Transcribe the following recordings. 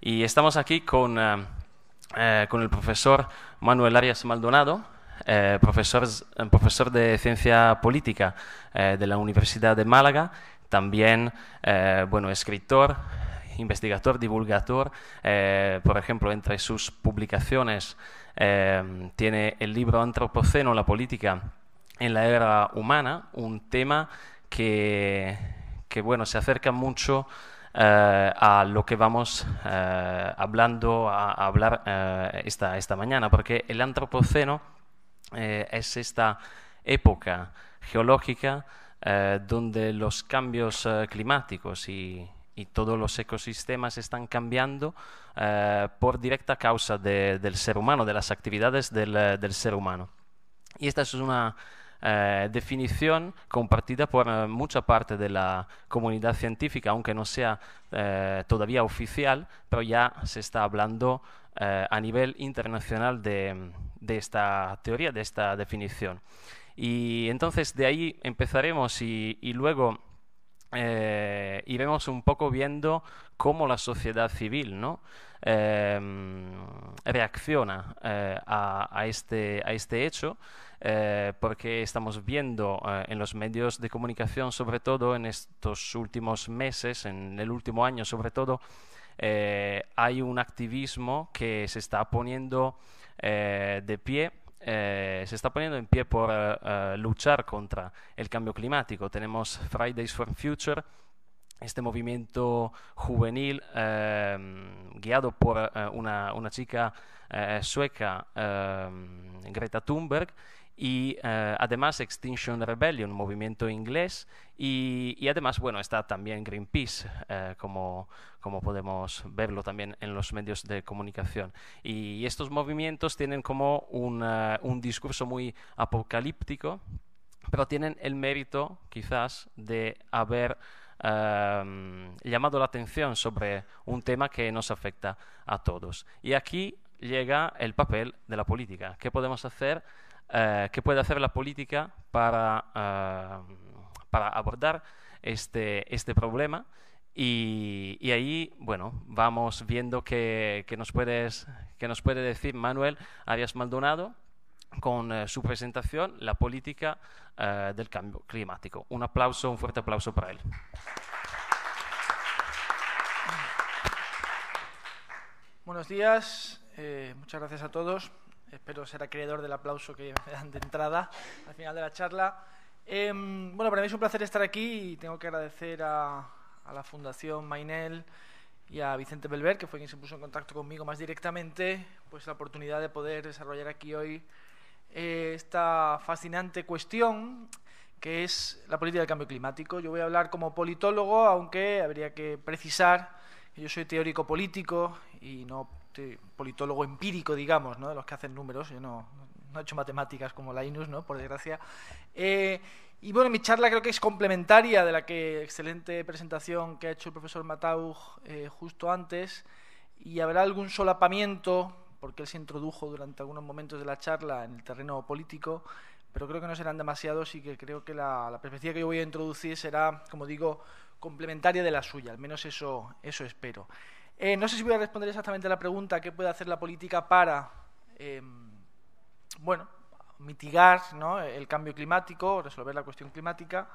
Y estamos aquí con, eh, eh, con el profesor Manuel Arias Maldonado, eh, profesor, profesor de Ciencia Política de la Universidad de Málaga, también bueno, escritor, investigador, divulgador. por ejemplo, entre sus publicaciones tiene el libro Antropoceno, la política en la era humana, un tema que, que bueno, se acerca mucho eh, a lo que vamos eh, hablando, a, hablar eh, esta, mañana, porque el antropoceno es esta época geológica donde los cambios climáticos y, todos los ecosistemas están cambiando por directa causa del ser humano, de las actividades del, del, ser humano. Y esta es una eh, definición compartida por eh, mucha parte de la comunidad científica, aunque no sea eh, todavía oficial, pero ya se está hablando a nivel internacional de, esta teoría, de esta definición. Y entonces de ahí empezaremos y, luego iremos un poco viendo cómo la sociedad civil ¿no? reacciona a, a este, este hecho. Eh, porque estamos viendo eh, en los medios de comunicación, sobre todo en estos últimos meses, en el último año sobre todo, eh, hay un activismo que se está poniendo de pie se está poniendo en pie por luchar contra el cambio climático. Tenemos Fridays for Future, este movimiento juvenil guiado por una, una, chica sueca, Greta Thunberg, y eh, además Extinction Rebellion, movimiento inglés, y, además, bueno, está también Greenpeace, eh, como, podemos verlo también en los medios de comunicación. Y estos movimientos tienen como un eh, discurso muy apocalíptico, pero tienen el mérito, quizás, de haber llamado la atención sobre un tema que nos afecta a todos. Y aquí llega el papel de la política. ¿Qué podemos hacer eh, qué puede hacer la política para, eh, para abordar este, este problema. Y, ahí, bueno, vamos viendo qué nos, puedes, que nos puede decir Manuel Arias Maldonado con eh, su presentación, La política del cambio climático. Un aplauso, un fuerte aplauso para él. Buenos días, muchas gracias a todos espero ser acreedor del aplauso que me dan de entrada al final de la charla. Em, bueno, para mí es un placer estar aquí y tengo que agradecer a, la Fundación Mainel y a Vicente Belver, que fue quien se puso en contacto conmigo más directamente, pues la oportunidad de poder desarrollar aquí hoy eh, esta fascinante cuestión que es la política del cambio climático. Yo voy a hablar como politólogo, aunque habría que precisar que yo soy teórico político y no estoy politólogo empírico, digamos, ¿no? de los que hacen números, yo no, no he hecho matemáticas como la INUS, ¿no? por desgracia. Eh, y bueno, mi charla creo que es complementaria de la que excelente presentación que ha hecho el profesor Mataug eh, justo antes, y habrá algún solapamiento, porque él se introdujo durante algunos momentos de la charla en el terreno político, pero creo que no serán demasiados y que creo que la, la, perspectiva que yo voy a introducir será, como digo, complementaria de la suya, al menos eso, eso espero. Eh, no sé si voy a responder exactamente a la pregunta qué puede hacer la política para, em, bueno, mitigar el cambio climático, resolver la cuestión climática,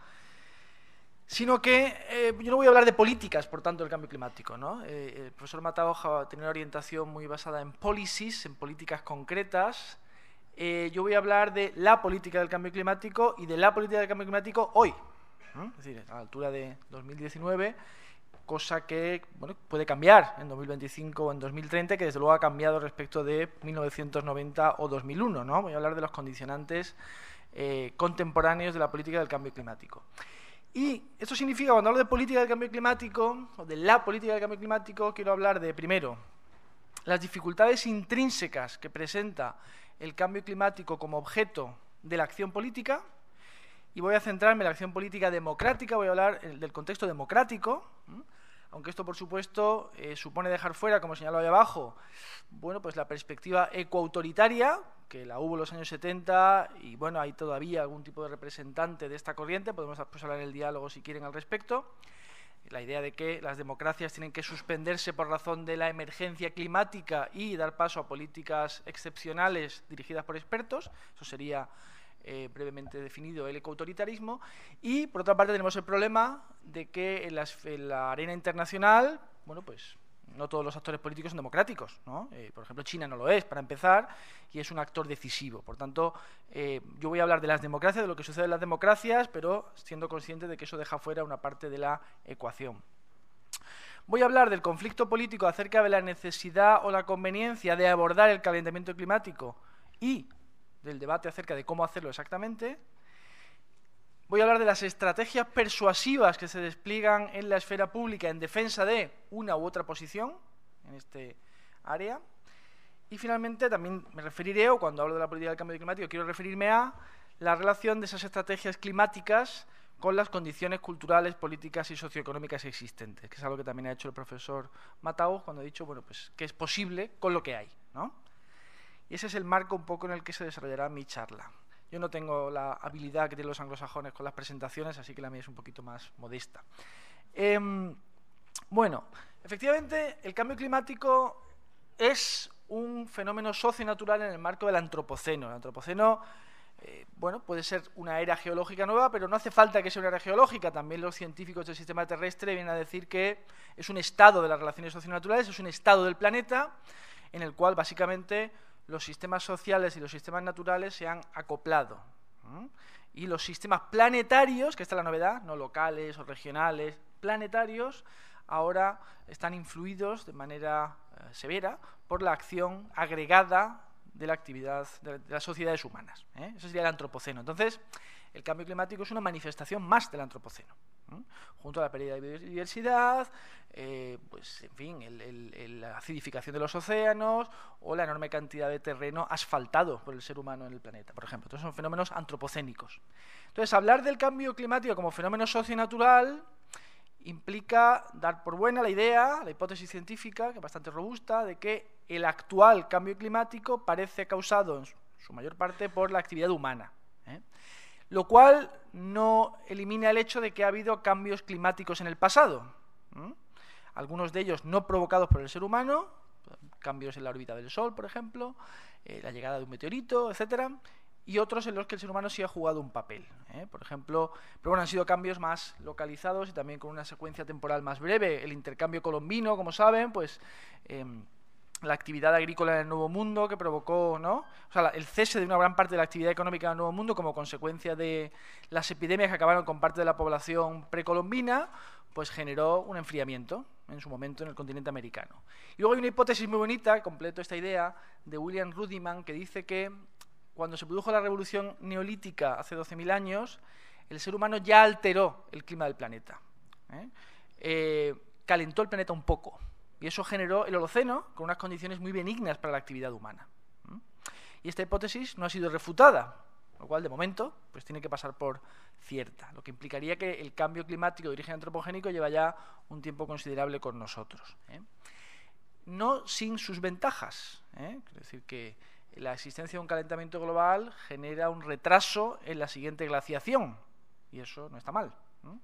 sino que eh, yo no voy a hablar de políticas, por tanto, del cambio climático. Eh, el profesor Mataoja tiene una orientación muy basada en policies, en políticas concretas. yo voy a hablar de la política del cambio climático y de la política del cambio climático hoy, es decir, a la altura de 2019 cosa que bueno, puede cambiar en 2025 o en 2030, que desde luego ha cambiado respecto de 1990 o 2001. ¿no? Voy a hablar de los condicionantes eh, contemporáneos de la política del cambio climático. Y esto significa, cuando hablo de política del cambio climático, o de la política del cambio climático, quiero hablar de, primero, las dificultades intrínsecas que presenta el cambio climático como objeto de la acción política, y voy a centrarme en la acción política democrática, voy a hablar eh, del contexto democrático, aunque esto por supuesto eh, supone dejar fuera, como señaló ahí abajo, bueno, pues la perspectiva ecoautoritaria, que la hubo en los años 70 y bueno, hay todavía algún tipo de representante de esta corriente, podemos pues, hablar en el diálogo si quieren al respecto. La idea de que las democracias tienen que suspenderse por razón de la emergencia climática y dar paso a políticas excepcionales dirigidas por expertos, eso sería eh, brevemente definido, el ecoautoritarismo. Y por otra parte tenemos el problema de que en, la arena internacional, bueno, pues no todos los actores políticos son democráticos. Eh, por ejemplo, China no lo es, para empezar, y es un actor decisivo. Por tanto, eh, yo voy a hablar de las democracias, de lo que sucede en las democracias, pero siendo consciente de que eso deja fuera una parte de la ecuación. Voy a hablar del conflicto político acerca de la necesidad o la conveniencia de abordar el calentamiento climático y del debate acerca de cómo hacerlo exactamente. Voy a hablar de las estrategias persuasivas que se despliegan en la esfera pública en defensa de una u otra posición en este área. Y finalmente también me referiré, o cuando hablo de la política del cambio climático, quiero referirme a la relación de esas estrategias climáticas con las condiciones culturales, políticas y socioeconómicas existentes, que es algo que también ha hecho el profesor Matau cuando ha dicho bueno, pues, que es posible con lo que hay. ¿no? Y ese es el marco un poco en el que se desarrollará mi charla. Yo no tengo la habilidad que tienen los anglosajones con las presentaciones, así que la mía es un poquito más modesta. Em, bueno, efectivamente, el cambio climático es un fenómeno socio-natural... en el marco del antropoceno. El antropoceno eh, bueno, puede ser una era geológica nueva, pero no hace falta que sea una era geológica. También los científicos del sistema terrestre vienen a decir que es un estado de las relaciones socio-naturales... es un estado del planeta en el cual básicamente los sistemas sociales y los sistemas naturales se han acoplado. Y los sistemas planetarios, que esta es la novedad, no locales o regionales, planetarios, ahora están influidos de manera eh, severa por la acción agregada de la actividad de, las sociedades humanas. ¿eh? Eso sería el antropoceno. Entonces, el cambio climático es una manifestación más del antropoceno junto a la pérdida de biodiversidad, eh, pues en fin, la acidificación de los océanos o la enorme cantidad de terreno asfaltado por el ser humano en el planeta, por ejemplo. Entonces son fenómenos antropocénicos. Entonces, hablar del cambio climático como fenómeno socio-natural implica dar por buena la idea, la hipótesis científica, que es bastante robusta, de que el actual cambio climático parece causado en su mayor parte por la actividad humana. ¿eh? lo cual no elimina el hecho de que ha habido cambios climáticos en el pasado, algunos de ellos no provocados por el ser humano, cambios en la órbita del Sol, por ejemplo, eh, la llegada de un meteorito, etcétera, y otros en los que el ser humano sí ha jugado un papel. ¿eh? Por ejemplo, pero bueno, han sido cambios más localizados y también con una secuencia temporal más breve. El intercambio colombino, como saben, pues em, la actividad agrícola en el Nuevo Mundo, que provocó ¿no? el cese de una gran parte de la actividad económica del Nuevo Mundo como consecuencia de las epidemias que acabaron con parte de la población precolombina, pues generó un enfriamiento en su momento en el continente americano. Y luego hay una hipótesis muy bonita, completo esta idea, de William Rudiman, que dice que cuando se produjo la revolución neolítica hace 12.000 años, el ser humano ya alteró el clima del planeta. ¿eh? Eh, calentó el planeta un poco y eso generó el Holoceno con unas condiciones muy benignas para la actividad humana. Y esta hipótesis no ha sido refutada, lo cual de momento pues tiene que pasar por cierta, lo que implicaría que el cambio climático de origen antropogénico lleva ya un tiempo considerable con nosotros. ¿eh? No sin sus ventajas, es ¿eh? decir, que la existencia de un calentamiento global genera un retraso en la siguiente glaciación, y eso no está mal.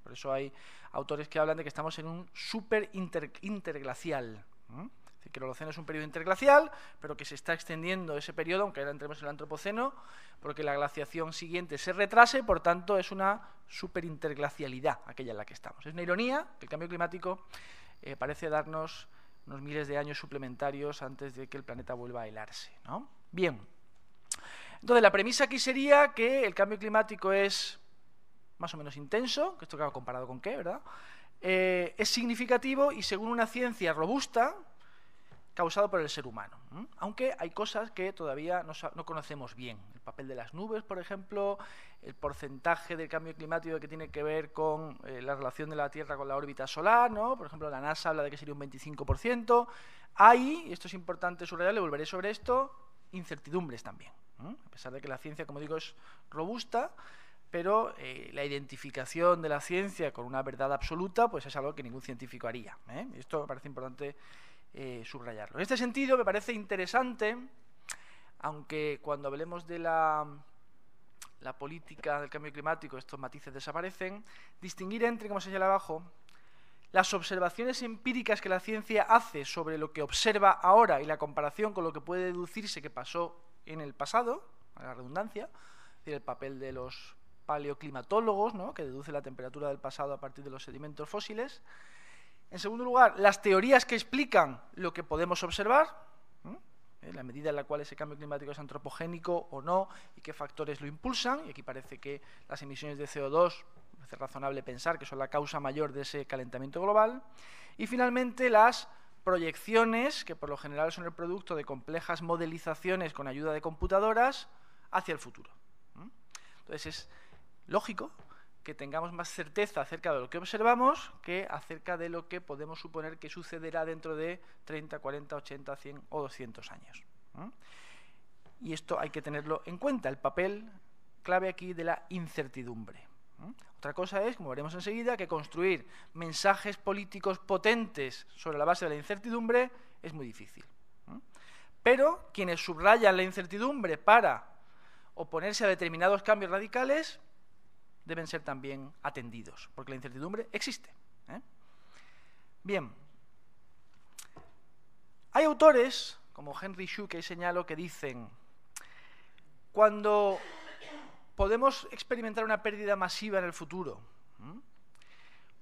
Por eso hay autores que hablan de que estamos en un superinterglacial. interglacial. Es decir, que el Holoceno es un periodo interglacial, pero que se está extendiendo ese periodo, aunque ahora entremos en el Antropoceno, porque la glaciación siguiente se retrase, por tanto es una superinterglacialidad aquella en la que estamos. Es una ironía que el cambio climático eh, parece darnos unos miles de años suplementarios antes de que el planeta vuelva a helarse. ¿no? Bien. Entonces, la premisa aquí sería que el cambio climático es más o menos intenso, que esto ha comparado con qué, ¿verdad? Eh, es significativo y según una ciencia robusta, causado por el ser humano. Aunque hay cosas que todavía no, conocemos bien. El papel de las nubes, por ejemplo, el porcentaje del cambio climático que tiene que ver con eh, la relación de la Tierra con la órbita solar, ¿no? Por ejemplo, la NASA habla de que sería un 25%. Hay, y esto es importante subrayar, le volveré sobre esto, incertidumbres también. A pesar de que la ciencia, como digo, es robusta, pero eh, la identificación de la ciencia con una verdad absoluta pues es algo que ningún científico haría. ¿eh? Esto me parece importante eh, subrayarlo. En este sentido me parece interesante, aunque cuando hablemos de la, la política del cambio climático estos matices desaparecen, distinguir entre, como se señala abajo, las observaciones empíricas que la ciencia hace sobre lo que observa ahora y la comparación con lo que puede deducirse que pasó en el pasado, a la redundancia, es decir, el papel de los paleoclimatólogos, que deduce la temperatura del pasado a partir de los sedimentos fósiles. En segundo lugar, las teorías que explican lo que podemos observar, ¿eh? la medida en la cual ese cambio climático es antropogénico o no y qué factores lo impulsan. Y aquí parece que las emisiones de CO2 es razonable pensar que son la causa mayor de ese calentamiento global. Y finalmente, las proyecciones, que por lo general son el producto de complejas modelizaciones con ayuda de computadoras, hacia el futuro. Entonces, es lógico que tengamos más certeza acerca de lo que observamos que acerca de lo que podemos suponer que sucederá dentro de 30, 40, 80, 100 o 200 años. Y esto hay que tenerlo en cuenta, el papel clave aquí de la incertidumbre. Otra cosa es, como veremos enseguida, que construir mensajes políticos potentes sobre la base de la incertidumbre es muy difícil. Pero quienes subrayan la incertidumbre para oponerse a determinados cambios radicales deben ser también atendidos, porque la incertidumbre existe. ¿eh? Bien, hay autores, como Henry Shu que señalo, que dicen, cuando podemos experimentar una pérdida masiva en el futuro,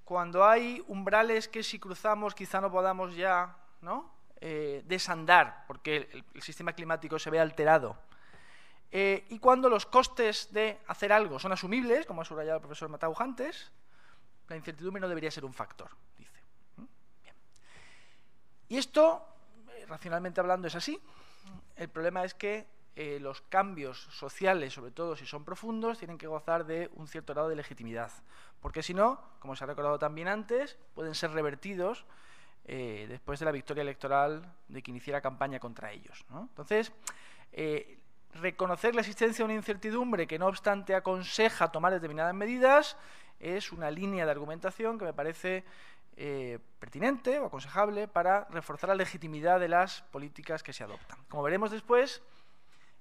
cuando hay umbrales que si cruzamos quizá no podamos ya eh, desandar, porque el sistema climático se ve alterado, eh, y cuando los costes de hacer algo son asumibles, como ha subrayado el profesor Matau antes, la incertidumbre no debería ser un factor, dice. ¿Mm? Y esto, eh, racionalmente hablando, es así. El problema es que eh, los cambios sociales, sobre todo si son profundos, tienen que gozar de un cierto grado de legitimidad. Porque si no, como se ha recordado también antes, pueden ser revertidos después de la victoria electoral de quien hiciera campaña contra ellos. Entonces, Reconocer la existencia de una incertidumbre que no obstante aconseja tomar determinadas medidas es una línea de argumentación que me parece eh, pertinente o aconsejable para reforzar la legitimidad de las políticas que se adoptan. Como veremos después,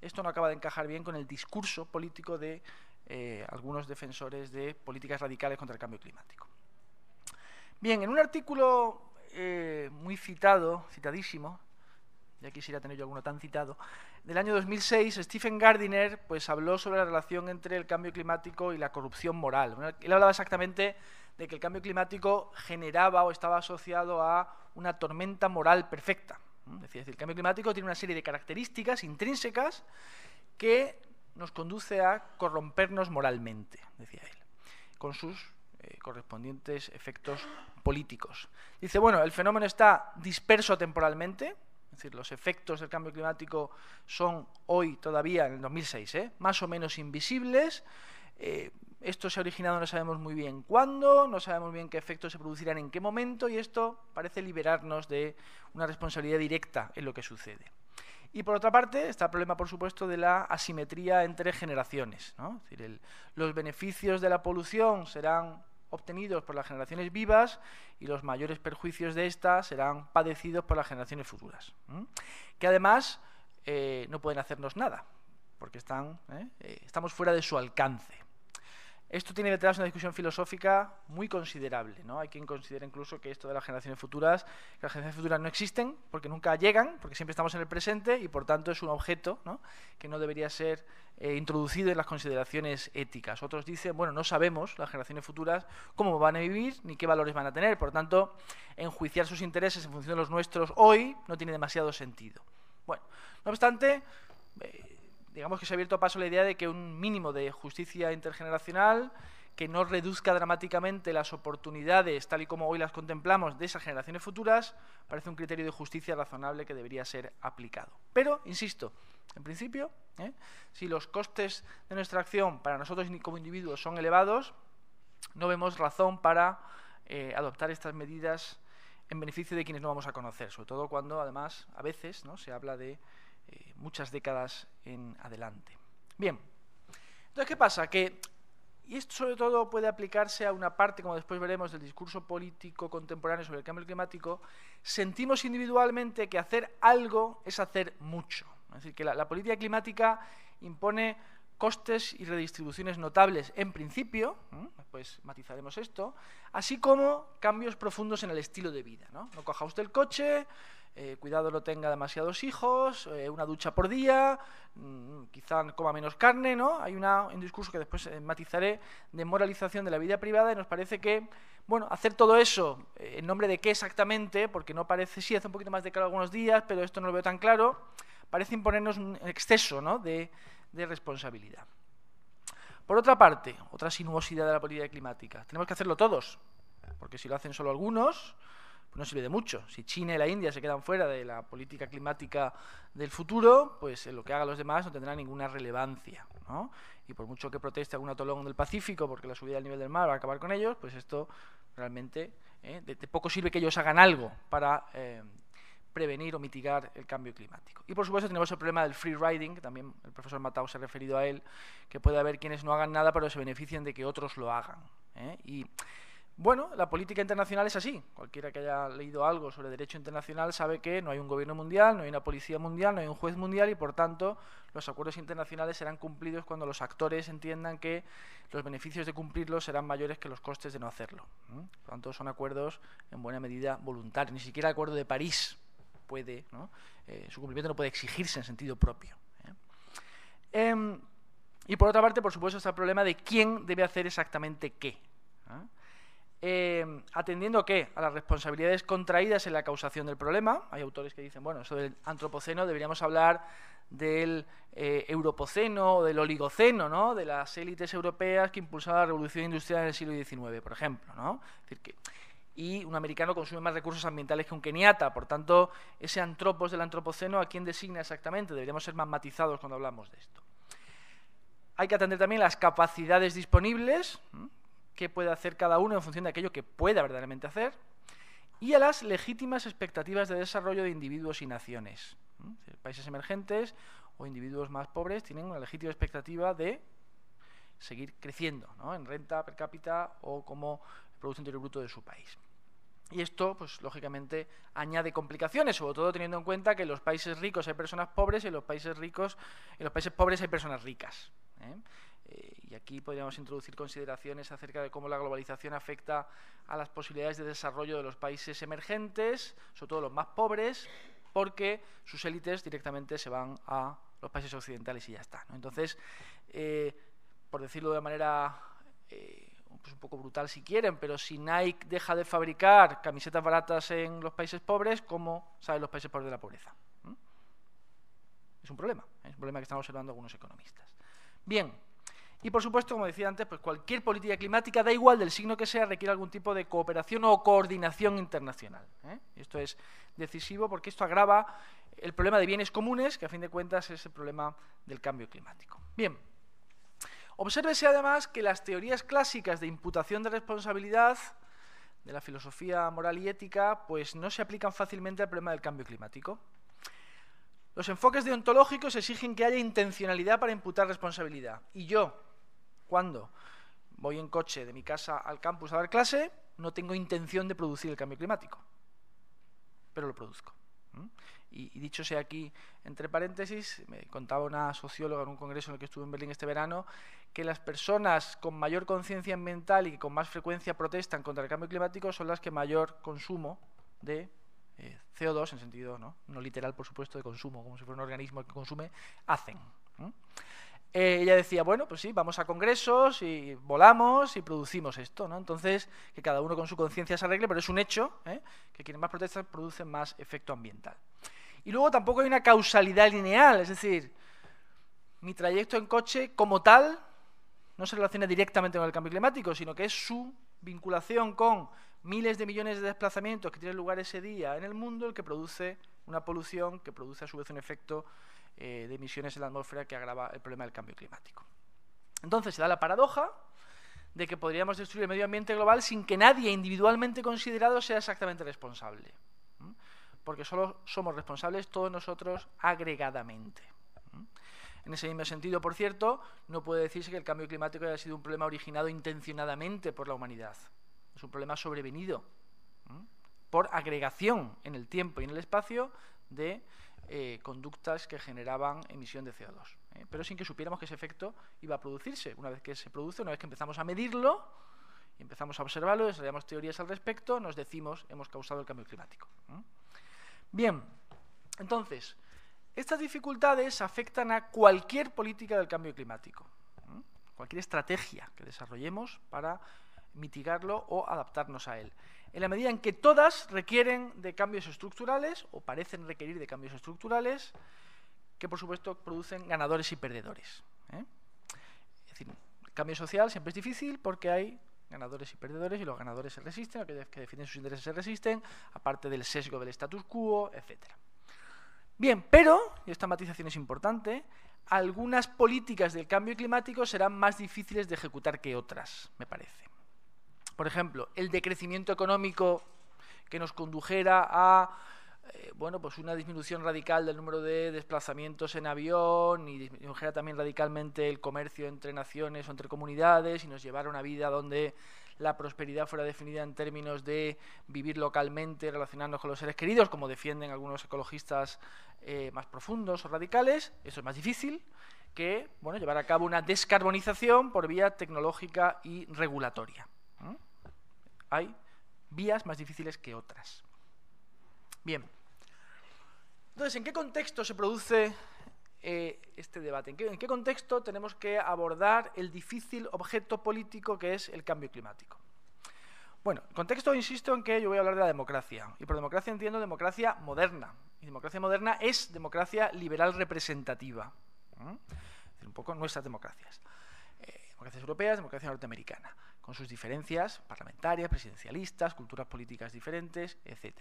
esto no acaba de encajar bien con el discurso político de eh, algunos defensores de políticas radicales contra el cambio climático. Bien, en un artículo eh, muy citado, citadísimo, ya quisiera tener yo alguno tan citado, del año 2006, Stephen Gardiner pues, habló sobre la relación entre el cambio climático y la corrupción moral. él hablaba exactamente de que el cambio climático generaba o estaba asociado a una tormenta moral perfecta. Es decir, el cambio climático tiene una serie de características intrínsecas que nos conduce a corrompernos moralmente, decía él, con sus eh, correspondientes efectos políticos. Dice, bueno, el fenómeno está disperso temporalmente, es decir, los efectos del cambio climático son hoy todavía, en el 2006, ¿eh? más o menos invisibles. Eh, esto se ha originado no sabemos muy bien cuándo, no sabemos bien qué efectos se producirán en qué momento y esto parece liberarnos de una responsabilidad directa en lo que sucede. Y por otra parte está el problema, por supuesto, de la asimetría entre generaciones. Es decir, los beneficios de la polución serán obtenidos por las generaciones vivas y los mayores perjuicios de éstas serán padecidos por las generaciones futuras, que además eh, no pueden hacernos nada, porque están, ¿eh? Eh, estamos fuera de su alcance. Esto tiene detrás una discusión filosófica muy considerable. ¿no? Hay quien considera incluso que esto de las generaciones futuras, que las generaciones futuras no existen porque nunca llegan, porque siempre estamos en el presente y por tanto es un objeto que no debería ser eh, introducido en las consideraciones éticas. Otros dicen, bueno, no sabemos las generaciones futuras cómo van a vivir ni qué valores van a tener, por tanto, enjuiciar sus intereses en función de los nuestros hoy no tiene demasiado sentido. Bueno, no obstante, eh, digamos que se ha abierto paso la idea de que un mínimo de justicia intergeneracional que no reduzca dramáticamente las oportunidades, tal y como hoy las contemplamos, de esas generaciones futuras, parece un criterio de justicia razonable que debería ser aplicado. Pero, insisto, en principio, ¿eh? si los costes de nuestra acción para nosotros como individuos son elevados, no vemos razón para eh, adoptar estas medidas en beneficio de quienes no vamos a conocer, sobre todo cuando, además, a veces ¿no? se habla de eh, muchas décadas en adelante. Bien, entonces, ¿qué pasa? Que, y esto sobre todo puede aplicarse a una parte, como después veremos, del discurso político contemporáneo sobre el cambio climático, sentimos individualmente que hacer algo es hacer mucho. Es decir, que la, política climática impone costes y redistribuciones notables en principio, pues matizaremos esto, así como cambios profundos en el estilo de vida. No, no coja usted el coche, eh, cuidado lo tenga demasiados hijos, eh, una ducha por día, mm, quizá coma menos carne, ¿no? Hay una, un discurso que después eh, matizaré de moralización de la vida privada y nos parece que, bueno, hacer todo eso, ¿en nombre de qué exactamente? Porque no parece, sí, hace un poquito más de claro algunos días, pero esto no lo veo tan claro, parece imponernos un exceso ¿no? de responsabilidad. Por otra parte, otra sinuosidad de la política climática, tenemos que hacerlo todos, porque si lo hacen solo algunos, no sirve de mucho. Si China y la India se quedan fuera de la política climática del futuro, pues eh, lo que hagan los demás no tendrá ninguna relevancia. Y por mucho que proteste algún atolón del Pacífico porque la subida del nivel del mar va a acabar con ellos, pues esto realmente eh, de, poco sirve que ellos hagan algo para eh, prevenir o mitigar el cambio climático. Y por supuesto tenemos el problema del free riding, también el profesor Matao se ha referido a él, que puede haber quienes no hagan nada pero se beneficien de que otros lo hagan. Y bueno, la política internacional es así. Cualquiera que haya leído algo sobre derecho internacional sabe que no hay un gobierno mundial, no hay una policía mundial, no hay un juez mundial y, por tanto, los acuerdos internacionales serán cumplidos cuando los actores entiendan que los beneficios de cumplirlos serán mayores que los costes de no hacerlo. Por tanto, son acuerdos en buena medida voluntarios. Ni siquiera el Acuerdo de París puede, ¿no? Eh, su cumplimiento no puede exigirse en sentido propio. ¿eh? Em, y por otra parte, por supuesto, está el problema de quién debe hacer exactamente qué. ¿eh? Em, atendiendo qué? A las responsabilidades contraídas en la causación del problema. Hay autores que dicen, bueno, sobre el antropoceno deberíamos hablar del eh, europoceno o del oligoceno, ¿no? De las élites europeas que impulsaron la revolución industrial en el siglo XIX, por ejemplo, ¿no? y un americano consume más recursos ambientales que un keniata. Por tanto, ese antropos del antropoceno, ¿a quién designa exactamente? Deberíamos ser más matizados cuando hablamos de esto. Hay que atender también las capacidades disponibles qué puede hacer cada uno en función de aquello que pueda verdaderamente hacer, y a las legítimas expectativas de desarrollo de individuos y naciones. Países emergentes o individuos más pobres tienen una legítima expectativa de seguir creciendo en renta per cápita o como Producto Interior Bruto de su país. Y esto, pues lógicamente, añade complicaciones, sobre todo teniendo en cuenta que en los países ricos hay personas pobres y en los países ricos, los países pobres hay personas ricas. ¿eh? eh y aquí podríamos introducir consideraciones acerca de cómo la globalización afecta a las posibilidades de desarrollo de los países emergentes, sobre todo los más pobres, porque sus élites directamente se van a los países occidentales y ya está. Entonces, eh, por decirlo de manera eh, pues un poco brutal si quieren, pero si Nike deja de fabricar camisetas baratas en los países pobres, ¿cómo saben los países pobres de la pobreza? ¿Mm? Es un problema, es un problema que están observando algunos economistas. Bien, y por supuesto, como decía antes, pues cualquier política climática, da igual del signo que sea, requiere algún tipo de cooperación o coordinación internacional. ¿eh? Esto es decisivo porque esto agrava el problema de bienes comunes, que a fin de cuentas es el problema del cambio climático. Bien, obsérvese además que las teorías clásicas de imputación de responsabilidad de la filosofía moral y ética, pues no se aplican fácilmente al problema del cambio climático. Los enfoques deontológicos exigen que haya intencionalidad para imputar responsabilidad. Y yo, cuando voy en coche de mi casa al campus a dar clase, no tengo intención de producir el cambio climático, pero lo produzco. Y, dicho sea aquí, entre paréntesis, me contaba una socióloga en un congreso en el que estuve en Berlín este verano, que las personas con mayor conciencia ambiental y que con más frecuencia protestan contra el cambio climático son las que mayor consumo de eh, CO2, en sentido ¿no? literal, por supuesto, de consumo, como si fuera un organismo que consume, hacen. Eh, ella decía, bueno, pues sí, vamos a congresos y volamos y producimos esto, ¿no? Entonces, que cada uno con su conciencia se arregle, pero es un hecho ¿eh? que quienes más protestan producen más efecto ambiental. Y luego tampoco hay una causalidad lineal, es decir, mi trayecto en coche como tal no se relaciona directamente con el cambio climático, sino que es su vinculación con miles de millones de desplazamientos que tienen lugar ese día en el mundo el que produce una polución que produce a su vez un efecto eh, de emisiones en la atmósfera que agrava el problema del cambio climático. Entonces se da la paradoja de que podríamos destruir el medio ambiente global sin que nadie individualmente considerado sea exactamente responsable. Porque solo somos responsables todos nosotros agregadamente. En ese mismo sentido, por cierto, no puede decirse que el cambio climático haya sido un problema originado intencionadamente por la humanidad. Es un problema sobrevenido por agregación en el tiempo y en el espacio de eh, conductas que generaban emisión de CO2, ¿eh? pero sin que supiéramos que ese efecto iba a producirse. Una vez que se produce, una vez que empezamos a medirlo y empezamos a observarlo, desarrollamos teorías al respecto, nos decimos hemos causado el cambio climático. ¿eh? Bien, entonces, estas dificultades afectan a cualquier política del cambio climático, cualquier estrategia que desarrollemos para mitigarlo o adaptarnos a él en la medida en que todas requieren de cambios estructurales o parecen requerir de cambios estructurales que por supuesto producen ganadores y perdedores. ¿eh? Es decir, el cambio social siempre es difícil porque hay ganadores y perdedores y los ganadores se resisten, aquellos que defienden sus intereses se resisten, aparte del sesgo del status quo, etc. Bien, pero, y esta matización es importante, algunas políticas del cambio climático serán más difíciles de ejecutar que otras, me parece por ejemplo, el decrecimiento económico que nos condujera a eh, bueno, pues una disminución radical del número de desplazamientos en avión y disminuyera también radicalmente el comercio entre naciones o entre comunidades y nos llevara a una vida donde la prosperidad fuera definida en términos de vivir localmente, relacionarnos con los seres queridos, como defienden algunos ecologistas eh, más profundos o radicales, eso es más difícil que bueno, llevar a cabo una descarbonización por vía tecnológica y regulatoria. Hay vías más difíciles que otras. Bien. Entonces, ¿en qué contexto se produce eh, este debate? ¿En qué, contexto tenemos que abordar el difícil objeto político que es el cambio climático? Bueno, contexto insisto en que yo voy a hablar de la democracia. Y por democracia entiendo democracia moderna. Y democracia moderna es democracia liberal representativa. Es decir, un poco nuestras democracias. Eh, democracias europeas, democracia norteamericana con sus diferencias parlamentarias, presidencialistas, culturas políticas diferentes, etc.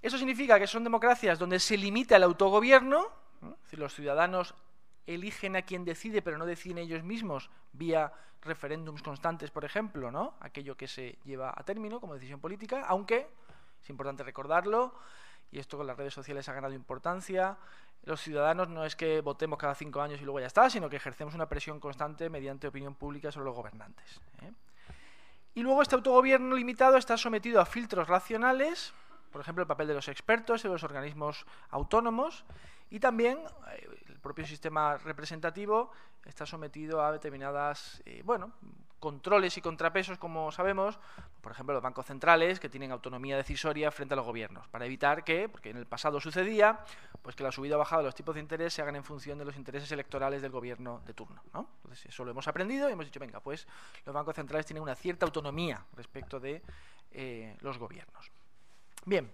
Eso significa que son democracias donde se limita el autogobierno, los ciudadanos eligen a quien decide, pero no deciden ellos mismos vía referéndums constantes, por ejemplo, ¿no? aquello que se lleva a término como decisión política, aunque, es importante recordarlo, y esto con las redes sociales ha ganado importancia, los ciudadanos no es que votemos cada cinco años y luego ya está, sino que ejercemos una presión constante mediante opinión pública sobre los gobernantes. ¿eh? Y luego este autogobierno limitado está sometido a filtros racionales, por ejemplo, el papel de los expertos, de los organismos autónomos, y también eh, el propio sistema representativo está sometido a determinadas, eh, bueno, controles y contrapesos, como sabemos, por ejemplo, los bancos centrales que tienen autonomía decisoria frente a los gobiernos, para evitar que, porque en el pasado sucedía, pues que la subida o bajada de los tipos de interés se hagan en función de los intereses electorales del gobierno de turno. Entonces, eso lo hemos aprendido y hemos dicho, venga, pues los bancos centrales tienen una cierta autonomía respecto de eh, los gobiernos. Bien,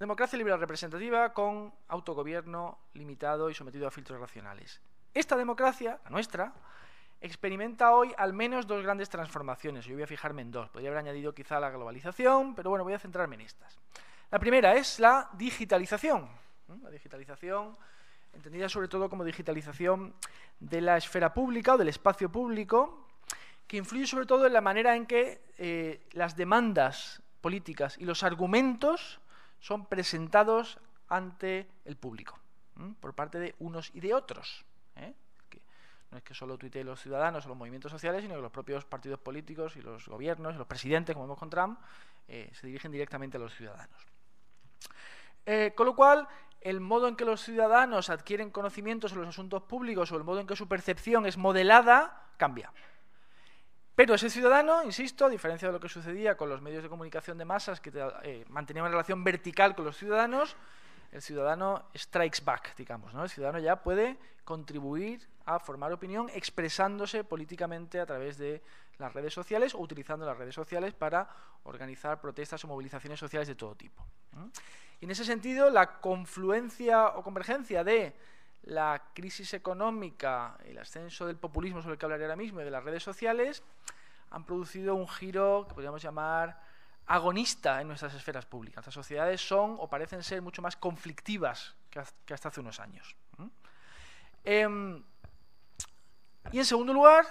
democracia liberal representativa con autogobierno limitado y sometido a filtros racionales. Esta democracia, la nuestra, experimenta hoy al menos dos grandes transformaciones. Yo voy a fijarme en dos. Podría haber añadido quizá la globalización, pero bueno, voy a centrarme en estas. La primera es la digitalización. La digitalización, entendida sobre todo como digitalización de la esfera pública o del espacio público, que influye sobre todo en la manera en que eh, las demandas políticas y los argumentos son presentados ante el público, por parte de unos y de otros. ¿eh? No es que solo tuiteen los ciudadanos o los movimientos sociales, sino que los propios partidos políticos y los gobiernos, y los presidentes, como vemos con Trump, eh, se dirigen directamente a los ciudadanos. Eh, con lo cual, el modo en que los ciudadanos adquieren conocimientos sobre los asuntos públicos o el modo en que su percepción es modelada cambia. Pero ese ciudadano, insisto, a diferencia de lo que sucedía con los medios de comunicación de masas que eh, mantenían una relación vertical con los ciudadanos, el ciudadano strikes back, digamos, ¿no? El ciudadano ya puede contribuir a formar opinión expresándose políticamente a través de las redes sociales o utilizando las redes sociales para organizar protestas o movilizaciones sociales de todo tipo. Y en ese sentido, la confluencia o convergencia de la crisis económica, el ascenso del populismo sobre el que hablaré ahora mismo y de las redes sociales han producido un giro que podríamos llamar agonista en nuestras esferas públicas. Las sociedades son o parecen ser mucho más conflictivas que hasta hace unos años. Em, y en segundo lugar,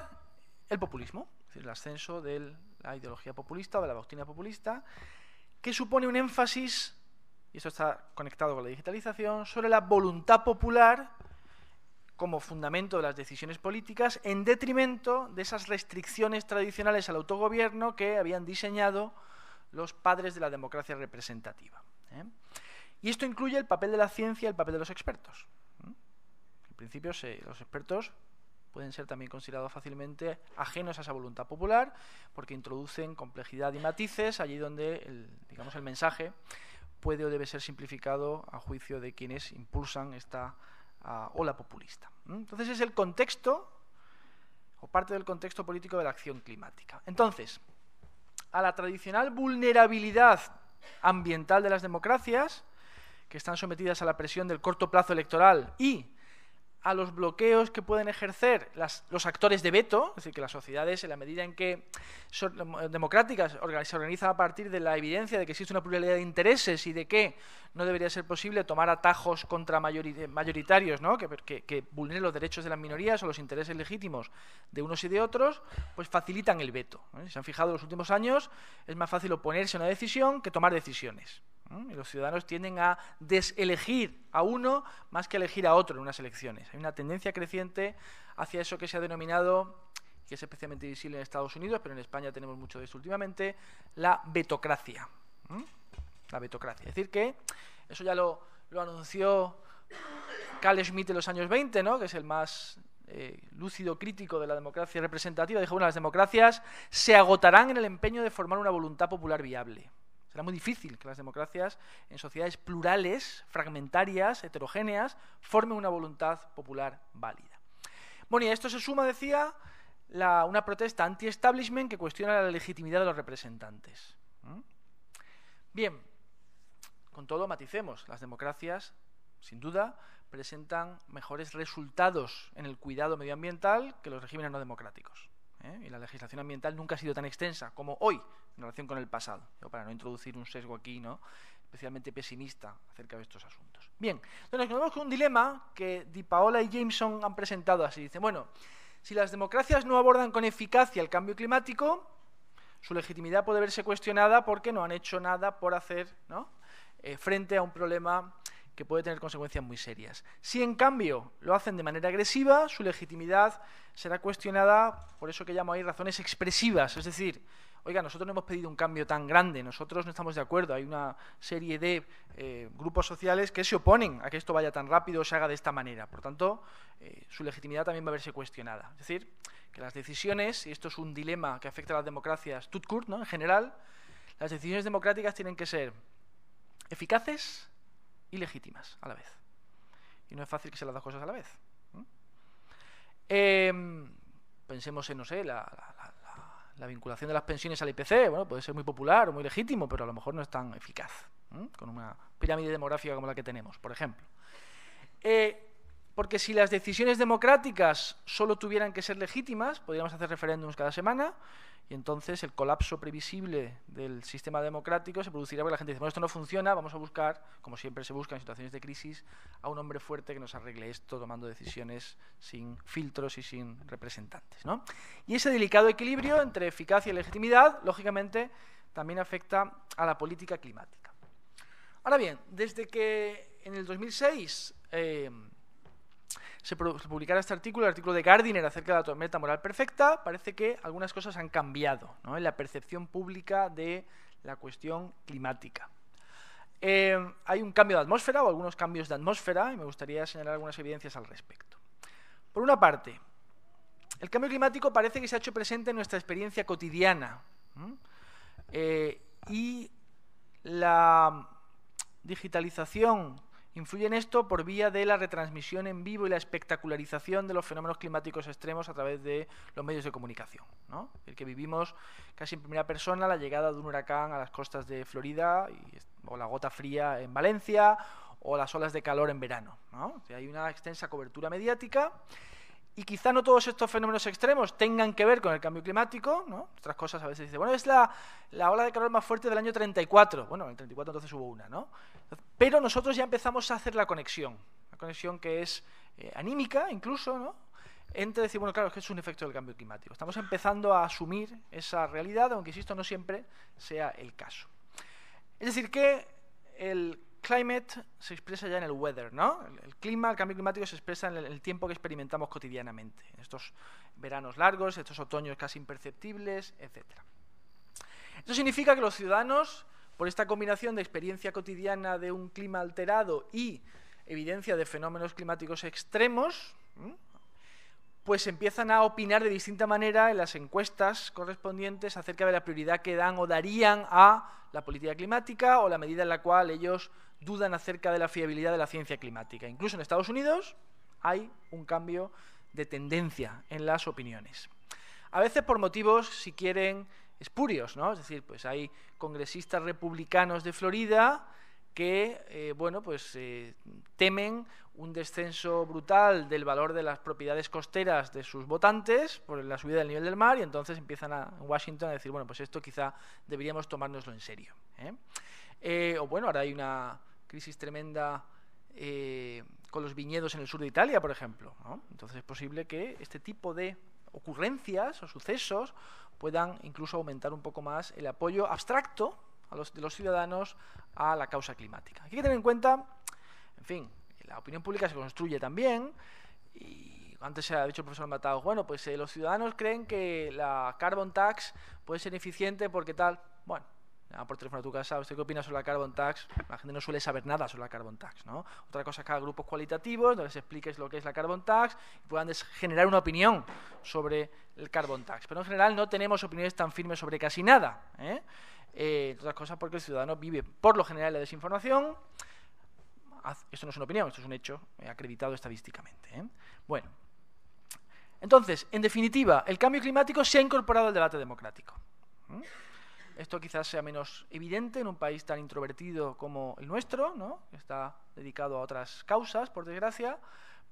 el populismo, el ascenso de la ideología populista o de la doctrina populista, que supone un énfasis, y esto está conectado con la digitalización, sobre la voluntad popular como fundamento de las decisiones políticas en detrimento de esas restricciones tradicionales al autogobierno que habían diseñado los padres de la democracia representativa. ¿eh? Y esto incluye el papel de la ciencia y el papel de los expertos. ¿eh? En principio, los expertos pueden ser también considerados fácilmente ajenos a esa voluntad popular, porque introducen complejidad y matices allí donde el, digamos, el mensaje puede o debe ser simplificado a juicio de quienes impulsan esta ah, ola populista. ¿eh? Entonces es el contexto o parte del contexto político de la acción climática. Entonces, a la tradicional vulnerabilidad ambiental de las democracias, que están sometidas a la presión del corto plazo electoral y a los bloqueos que pueden ejercer los actores de veto, es decir, que las sociedades, en la medida en que son democráticas, se organizan a partir de la evidencia de que existe una pluralidad de intereses y de que no debería ser posible tomar atajos contra eh, mayoritarios, que, vulneren los derechos de las minorías o los intereses legítimos de unos y de otros, pues facilitan el veto. Si se han fijado en los últimos años, es más fácil oponerse a una decisión que tomar decisiones los ciudadanos tienden a deselegir a uno más que elegir a otro en unas elecciones. Hay una tendencia creciente hacia eso que se ha denominado, que es especialmente visible en Estados Unidos, pero en España tenemos mucho de esto últimamente, la betocracia. La betocracia. Es decir, que eso ya lo, anunció Carl Schmitt en los años 20, ¿no? que es el más eh, lúcido crítico de la democracia representativa. Dijo, bueno, las democracias se agotarán en el empeño de formar una voluntad popular viable. Será muy difícil que las democracias en sociedades plurales, fragmentarias, heterogéneas, formen una voluntad popular válida. Bueno, y a esto se suma, decía, la, una protesta anti-establishment que cuestiona la legitimidad de los representantes. ¿Mm? Bien, con todo maticemos, las democracias, sin duda, presentan mejores resultados en el cuidado medioambiental que los regímenes no democráticos. ¿eh? Y la legislación ambiental nunca ha sido tan extensa como hoy, en relación con el pasado, para no introducir un sesgo aquí, ¿no? especialmente pesimista acerca de estos asuntos. Bien, entonces nos encontramos con un dilema que Di Paola y Jameson han presentado así. dice, bueno, si las democracias no abordan con eficacia el cambio climático, su legitimidad puede verse cuestionada porque no han hecho nada por hacer eh, frente a un problema que puede tener consecuencias muy serias. Si en cambio lo hacen de manera agresiva, su legitimidad será cuestionada por eso que llamo ahí razones expresivas, es decir, oiga, nosotros no hemos pedido un cambio tan grande, nosotros no estamos de acuerdo, hay una serie de eh, grupos sociales que se oponen a que esto vaya tan rápido o se haga de esta manera. Por tanto, eh, su legitimidad también va a verse cuestionada. Es decir, que las decisiones, y esto es un dilema que afecta a las democracias court, ¿no? en general, las decisiones democráticas tienen que ser eficaces y legítimas a la vez. Y no es fácil que sean las dos cosas a la vez. Em, pensemos en, no sé, la la vinculación de las pensiones al IPC, bueno, puede ser muy popular o muy legítimo, pero a lo mejor no es tan eficaz, con una pirámide demográfica como la que tenemos, por ejemplo. Eh, porque si las decisiones democráticas solo tuvieran que ser legítimas, podríamos hacer referéndums cada semana, y entonces el colapso previsible del sistema democrático se produciría porque la gente dice, bueno, esto no funciona, vamos a buscar, como siempre se busca en situaciones de crisis, a un hombre fuerte que nos arregle esto tomando decisiones sin filtros y sin representantes. Y ese delicado equilibrio entre eficacia y legitimidad, lógicamente, también afecta a la política climática. Ahora bien, desde que en el 2006 se publicara este artículo, el artículo de Gardiner acerca de la tormenta moral perfecta, parece que algunas cosas han cambiado en la percepción pública de la cuestión climática. Eh, hay un cambio de atmósfera o algunos cambios de atmósfera y me gustaría señalar algunas evidencias al respecto. Por una parte, el cambio climático parece que se ha hecho presente en nuestra experiencia cotidiana eh, y la digitalización Influye en esto por vía de la retransmisión en vivo y la espectacularización de los fenómenos climáticos extremos a través de los medios de comunicación. ¿no? El que vivimos casi en primera persona la llegada de un huracán a las costas de Florida, o la gota fría en Valencia, o las olas de calor en verano. ¿no? hay una extensa cobertura mediática. Y quizá no todos estos fenómenos extremos tengan que ver con el cambio climático, ¿no? Otras cosas a veces dice bueno, es la, la, ola de calor más fuerte del año 34. Bueno, en el 34 entonces hubo una, ¿no? Pero nosotros ya empezamos a hacer la conexión, la conexión que es eh, anímica incluso, ¿no? Entre decir, bueno, claro, es que es un efecto del cambio climático. Estamos empezando a asumir esa realidad, aunque insisto, no siempre sea el caso. Es decir, que el climate se expresa ya en el weather, ¿no? El, clima, el cambio climático se expresa en el, tiempo que experimentamos cotidianamente, en estos veranos largos, estos otoños casi imperceptibles, etc. Esto significa que los ciudadanos por esta combinación de experiencia cotidiana de un clima alterado y evidencia de fenómenos climáticos extremos, pues empiezan a opinar de distinta manera en las encuestas correspondientes acerca de la prioridad que dan o darían a la política climática o la medida en la cual ellos dudan acerca de la fiabilidad de la ciencia climática. Incluso en Estados Unidos hay un cambio de tendencia en las opiniones. A veces por motivos, si quieren, espurios, ¿no? Es decir, pues hay congresistas republicanos de Florida que, eh, bueno, pues eh, temen un descenso brutal del valor de las propiedades costeras de sus votantes por la subida del nivel del mar y entonces empiezan a, en Washington a decir, bueno, pues esto quizá deberíamos tomárnoslo en serio. ¿eh? o bueno, ahora hay una crisis tremenda con los viñedos en el sur de Italia, por ejemplo. Entonces es posible que este tipo de ocurrencias o sucesos puedan incluso aumentar un poco más el apoyo abstracto a los, de los ciudadanos a la causa climática. Hay que tener en cuenta, en fin, la opinión pública se construye también y antes se ha dicho el profesor Matado, bueno, pues eh, los ciudadanos creen que la carbon tax puede ser eficiente porque tal, bueno, Ah, por teléfono a tu casa, ¿usted qué opina sobre la carbon tax? La gente no suele saber nada sobre la carbon tax, ¿no? Otra cosa es que grupos cualitativos, donde les expliques lo que es la carbon tax y puedan generar una opinión sobre el carbon tax. Pero en general no tenemos opiniones tan firmes sobre casi nada, ¿eh? Eh, otras cosas porque el ciudadano vive por lo general la desinformación. Esto no es una opinión, esto es un hecho eh, acreditado estadísticamente. ¿eh? Bueno, entonces, en definitiva, el cambio climático se ha incorporado al debate democrático. ¿eh? Esto quizás sea menos evidente en un país tan introvertido como el nuestro, ¿no? que está dedicado a otras causas, por desgracia,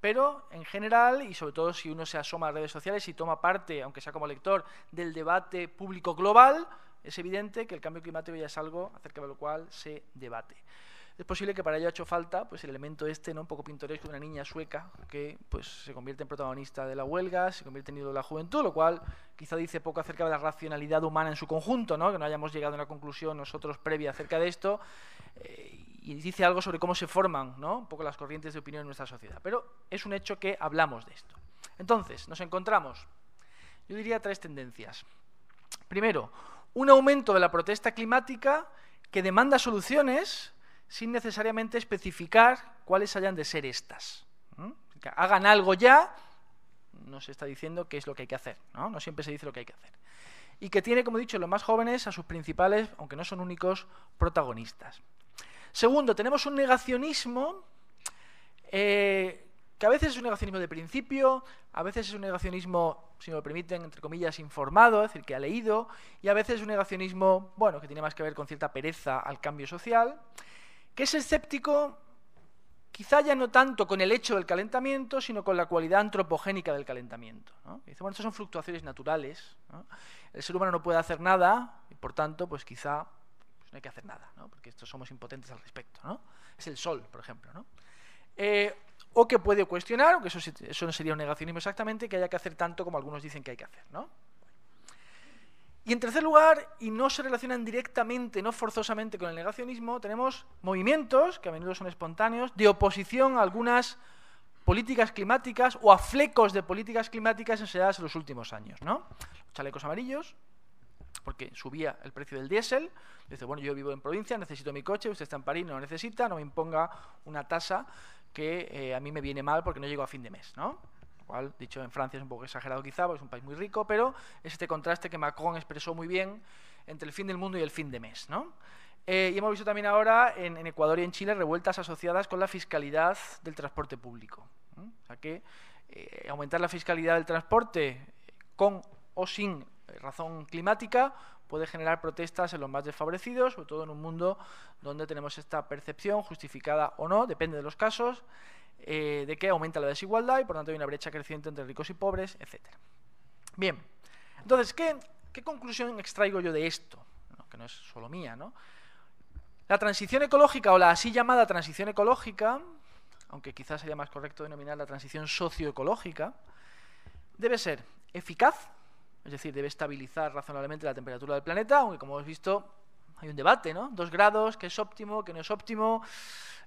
pero en general, y sobre todo si uno se asoma a redes sociales y toma parte, aunque sea como lector, del debate público global, es evidente que el cambio climático ya es algo acerca de lo cual se debate es posible que para ello ha hecho falta pues el elemento este, ¿no? Un poco pintoresco de una niña sueca que pues se convierte en protagonista de la huelga, se convierte en ídolo de la juventud, lo cual quizá dice poco acerca de la racionalidad humana en su conjunto, ¿no? Que no hayamos llegado a una conclusión nosotros previa acerca de esto. Eh, y dice algo sobre cómo se forman ¿no? un poco las corrientes de opinión en nuestra sociedad. Pero es un hecho que hablamos de esto. Entonces, nos encontramos, yo diría, tres tendencias. Primero, un aumento de la protesta climática que demanda soluciones sin necesariamente especificar cuáles hayan de ser estas. hagan algo ya, no se está diciendo qué es lo que hay que hacer, ¿no? siempre se dice lo que hay que hacer. Y que tiene, como he dicho, los más jóvenes a sus principales, aunque no son únicos, protagonistas. Segundo, tenemos un negacionismo eh, que a veces es un negacionismo de principio, a veces es un negacionismo, si me lo permiten, entre comillas, informado, es decir, que ha leído, y a veces es un negacionismo, bueno, que tiene más que ver con cierta pereza al cambio social es escéptico quizá ya no tanto con el hecho del calentamiento, sino con la cualidad antropogénica del calentamiento. Dice, bueno, estas son fluctuaciones naturales, el ser humano no puede hacer nada, y por tanto, pues quizá pues no hay que hacer nada, porque estos somos impotentes al respecto. Es el sol, por ejemplo. ¿no? Eh, o que puede cuestionar, aunque eso, eso no sería un negacionismo exactamente, que haya que hacer tanto como algunos dicen que hay que hacer. ¿no? Y en tercer lugar, y no se relacionan directamente, no forzosamente con el negacionismo, tenemos movimientos, que a menudo son espontáneos, de oposición a algunas políticas climáticas o a flecos de políticas climáticas enseñadas en los últimos años. ¿no? Los chalecos amarillos, porque subía el precio del diésel. Dice, bueno, yo vivo en provincia, necesito mi coche, usted está en París, no lo necesita, no me imponga una tasa que eh, a mí me viene mal porque no llego a fin de mes. ¿no? dicho en Francia, es un poco exagerado quizá, es un país muy rico, pero es este contraste que Macron expresó muy bien entre el fin del mundo y el fin de mes. ¿no? Eh, y hemos visto también ahora en, Ecuador y en Chile revueltas asociadas con la fiscalidad del transporte público. que eh, aumentar la fiscalidad del transporte con o sin razón climática puede generar protestas en los más desfavorecidos, sobre todo en un mundo donde tenemos esta percepción, justificada o no, depende de los casos, eh, de que aumenta la desigualdad y por tanto hay una brecha creciente entre ricos y pobres, etc. Bien, entonces, ¿qué, qué conclusión extraigo yo de esto? que no es solo mía, ¿no? La transición ecológica o la así llamada transición ecológica, aunque quizás sería más correcto denominar la transición socioecológica, debe ser eficaz, es decir, debe estabilizar razonablemente la temperatura del planeta, aunque como hemos visto hay un debate, ¿no? Dos grados, que es óptimo, que no es óptimo.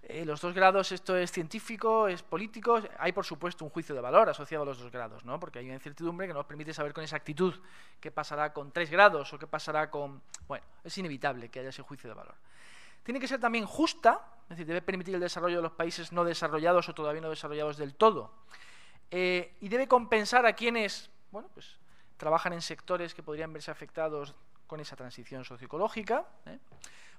Eh, los dos grados, esto es científico, es político. Hay, por supuesto, un juicio de valor asociado a los dos grados, ¿no? Porque hay una incertidumbre que nos permite saber con exactitud qué pasará con tres grados o qué pasará con... Bueno, es inevitable que haya ese juicio de valor. Tiene que ser también justa, es decir, debe permitir el desarrollo de los países no desarrollados o todavía no desarrollados del todo. Eh, y debe compensar a quienes, bueno, pues trabajan en sectores que podrían verse afectados con esa transición socioecológica, ¿eh?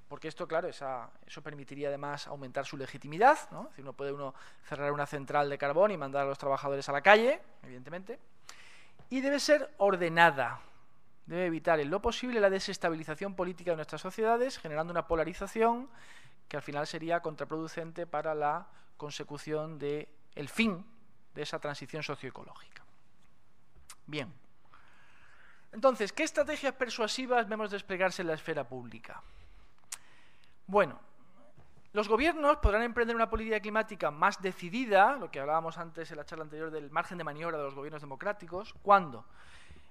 porque esto, claro, eso permitiría además aumentar su legitimidad, ¿no? decir, uno puede uno cerrar una central de carbón y mandar a los trabajadores a la calle, evidentemente, y debe ser ordenada, debe evitar en lo posible la desestabilización política de nuestras sociedades, generando una polarización que al final sería contraproducente para la consecución del fin de esa transición socioecológica. Bien. Entonces, ¿qué estrategias persuasivas vemos desplegarse en la esfera pública? Bueno, los gobiernos podrán emprender una política climática más decidida, lo que hablábamos antes en la charla anterior del margen de maniobra de los gobiernos democráticos, cuando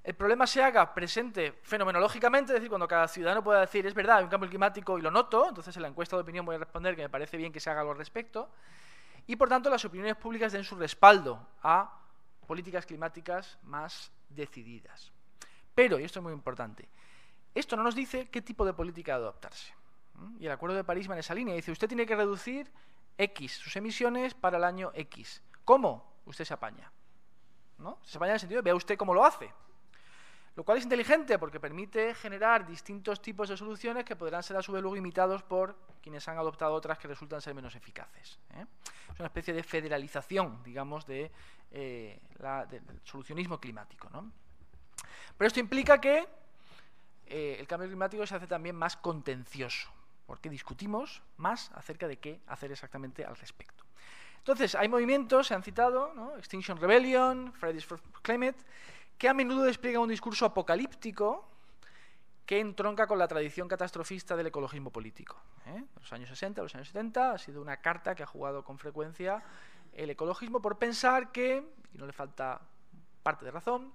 el problema se haga presente fenomenológicamente, es decir, cuando cada ciudadano pueda decir, es verdad, hay un cambio climático y lo noto, entonces en la encuesta de opinión voy a responder que me parece bien que se haga algo al respecto, y por tanto las opiniones públicas den su respaldo a políticas climáticas más decididas. Pero, y esto es muy importante, esto no nos dice qué tipo de política adoptarse. Y el Acuerdo de París va en esa línea. Dice, usted tiene que reducir X, sus emisiones, para el año X. ¿Cómo? Usted se apaña. ¿No? Se apaña en el sentido de vea usted cómo lo hace. Lo cual es inteligente porque permite generar distintos tipos de soluciones que podrán ser a su vez luego imitados por quienes han adoptado otras que resultan ser menos eficaces. ¿eh? Es una especie de federalización, digamos, de, eh, del solucionismo climático. ¿no? Pero esto implica que eh, el cambio climático se hace también más contencioso, porque discutimos más acerca de qué hacer exactamente al respecto. Entonces, hay movimientos, se han citado, ¿no? Extinction Rebellion, Fridays for Climate, que a menudo despliega un discurso apocalíptico que entronca con la tradición catastrofista del ecologismo político. En ¿eh? los años 60, los años 70, ha sido una carta que ha jugado con frecuencia el ecologismo por pensar que, y no le falta parte de razón,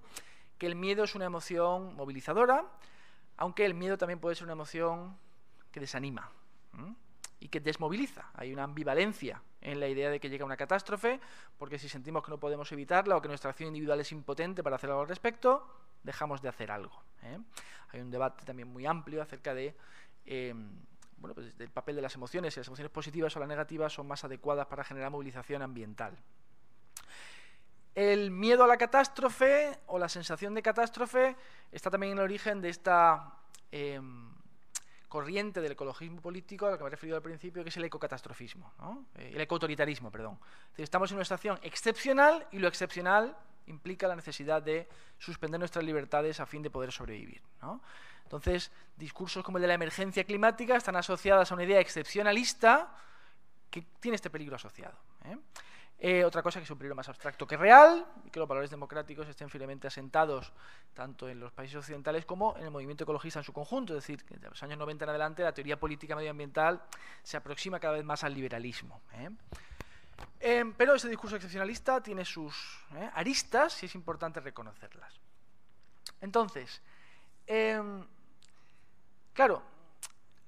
que el miedo es una emoción movilizadora, aunque el miedo también puede ser una emoción que desanima y que desmoviliza. Hay una ambivalencia en la idea de que llega una catástrofe, porque si sentimos que no podemos evitarla o que nuestra acción individual es impotente para hacer algo al respecto, dejamos de hacer algo. ¿eh? Hay un debate también muy amplio acerca de... Eh, pues del papel de las emociones, si las emociones positivas o las negativas son más adecuadas para generar movilización ambiental. El miedo a la catástrofe o la sensación de catástrofe está también en el origen de esta em, corriente del ecologismo político a la que me he referido al principio, que es el ecocatastrofismo, eh, el ecoautoritarismo, perdón. estamos en una situación excepcional y lo excepcional implica la necesidad de suspender nuestras libertades a fin de poder sobrevivir. Entonces, discursos como el de la emergencia climática están asociados a una idea excepcionalista que tiene este peligro asociado. ¿eh? Eh, otra cosa que es un peligro más abstracto que real que los valores democráticos estén firmemente asentados tanto en los países occidentales como en el movimiento ecologista en su conjunto. Es decir, que desde los años 90 en adelante la teoría política medioambiental se aproxima cada vez más al liberalismo. ¿eh? Em, pero ese discurso excepcionalista tiene sus ¿eh? aristas y es importante reconocerlas. Entonces, em, claro,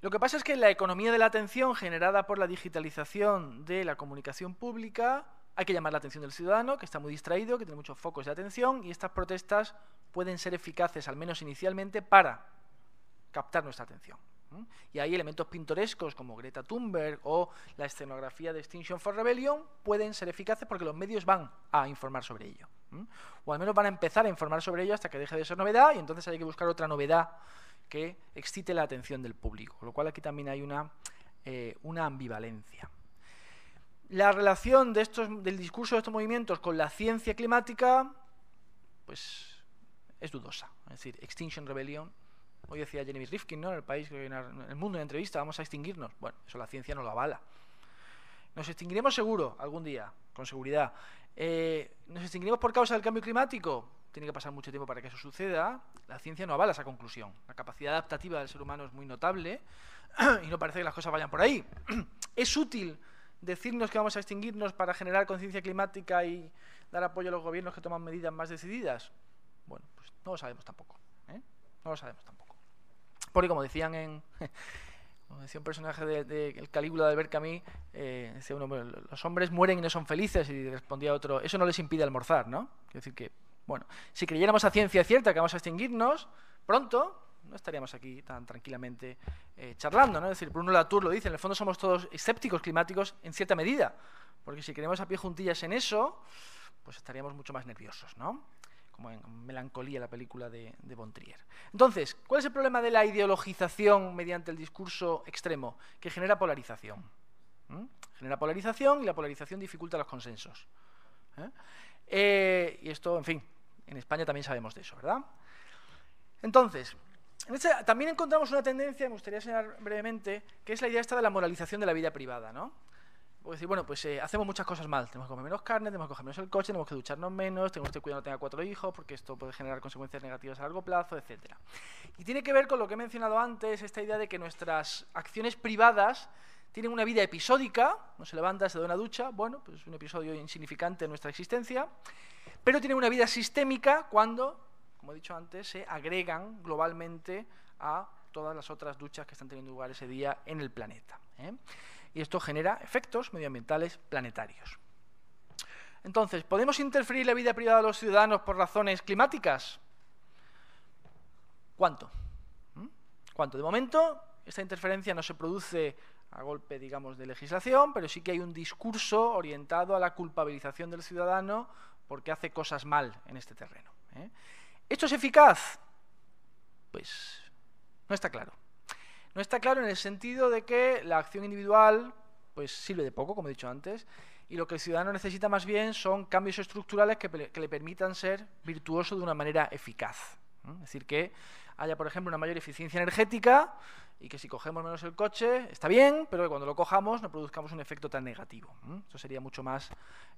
lo que pasa es que la economía de la atención generada por la digitalización de la comunicación pública hay que llamar la atención del ciudadano, que está muy distraído, que tiene muchos focos de atención, y estas protestas pueden ser eficaces, al menos inicialmente, para captar nuestra atención. Y hay elementos pintorescos como Greta Thunberg o la escenografía de Extinction for Rebellion pueden ser eficaces porque los medios van a informar sobre ello. O al menos van a empezar a informar sobre ello hasta que deje de ser novedad y entonces hay que buscar otra novedad que excite la atención del público. Con lo cual aquí también hay una eh, ambivalencia la relación de estos, del discurso de estos movimientos con la ciencia climática, pues es dudosa. Es decir, Extinction Rebellion. Hoy decía Jeremy Rifkin, ¿no? En el país, en el mundo, en entrevista, vamos a extinguirnos. Bueno, eso la ciencia no lo avala. Nos extinguiremos seguro algún día, con seguridad. Eh, ¿Nos extinguiremos por causa del cambio climático? Tiene que pasar mucho tiempo para que eso suceda. La ciencia no avala esa conclusión. La capacidad adaptativa del ser humano es muy notable y no parece que las cosas vayan por ahí. es útil decirnos que vamos a extinguirnos para generar conciencia climática y dar apoyo a los gobiernos que toman medidas más decididas? Bueno, pues no lo sabemos tampoco. ¿eh? No lo sabemos tampoco. Porque como decían en... decía un personaje del de, de Calígula de Albert eh, decía uno, los hombres mueren y no son felices, y respondía otro, eso no les impide almorzar, ¿no? Es decir que, bueno, si creyéramos a ciencia cierta que vamos a extinguirnos pronto, no estaríamos aquí tan tranquilamente eh, charlando. ¿no? Es decir, Bruno Latour lo dice, en el fondo somos todos escépticos climáticos en cierta medida, porque si queremos a pie juntillas en eso, pues estaríamos mucho más nerviosos, ¿no? como en Melancolía, la película de, de Bontrier. Entonces, ¿cuál es el problema de la ideologización mediante el discurso extremo? Que genera polarización. Genera polarización y la polarización dificulta los consensos. ¿eh? Eh, y esto, en fin, en España también sabemos de eso, ¿verdad? Entonces, eh, también encontramos una tendencia, me gustaría señalar brevemente, que es la idea esta de la moralización de la vida privada, ¿no? decir, bueno, pues eh, hacemos muchas cosas mal. Tenemos que comer menos carne, tenemos que coger menos el coche, tenemos que ducharnos menos, tenemos que cuidar no tenga cuatro hijos, porque esto puede generar consecuencias negativas a largo plazo, etc. Y tiene que ver con lo que he mencionado antes, esta idea de que nuestras acciones privadas tienen una vida episódica, no se levanta, se da una ducha, bueno, pues un episodio insignificante en nuestra existencia, pero tienen una vida sistémica cuando como he dicho antes, se agregan globalmente a todas las otras duchas que están teniendo lugar ese día en el planeta. ¿eh? Y esto genera efectos medioambientales planetarios. Entonces, ¿podemos interferir la vida privada de los ciudadanos por razones climáticas? ¿Cuánto? ¿Mm? ¿Cuánto? De momento, esta interferencia no se produce a golpe, digamos, de legislación, pero sí que hay un discurso orientado a la culpabilización del ciudadano porque hace cosas mal en este terreno. ¿eh? ¿Esto es eficaz? Pues no está claro. No está claro en el sentido de que la acción individual pues sirve de poco, como he dicho antes, y lo que el ciudadano necesita más bien son cambios estructurales que, le permitan ser virtuoso de una manera eficaz. Es decir, que haya, por ejemplo, una mayor eficiencia energética y que si cogemos menos el coche está bien, pero que cuando lo cojamos no produzcamos un efecto tan negativo. Eso sería mucho más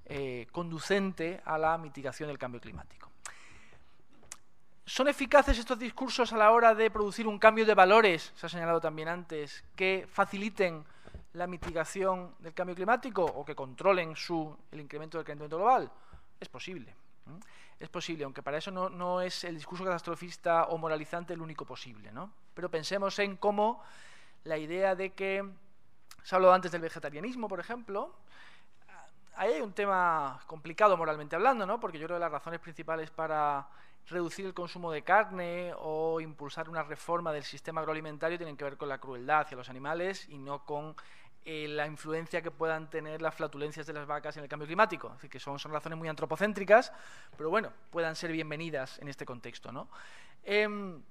eh, conducente a la mitigación del cambio climático. ¿Son eficaces estos discursos a la hora de producir un cambio de valores, se ha señalado también antes, que faciliten la mitigación del cambio climático o que controlen el incremento del calentamiento global? Es posible. Es posible, aunque para eso no, es el discurso catastrofista o moralizante el único posible. ¿no? Pero pensemos en cómo la idea de que, se ha hablado antes del vegetarianismo, por ejemplo, ahí hay un tema complicado moralmente hablando, ¿no? porque yo creo que las razones principales para reducir el consumo de carne o impulsar una reforma del sistema agroalimentario tienen que ver con la crueldad hacia los animales y no con eh, la influencia que puedan tener las flatulencias de las vacas en el cambio climático. que son, razones muy antropocéntricas, pero bueno, puedan ser bienvenidas en este contexto. Em,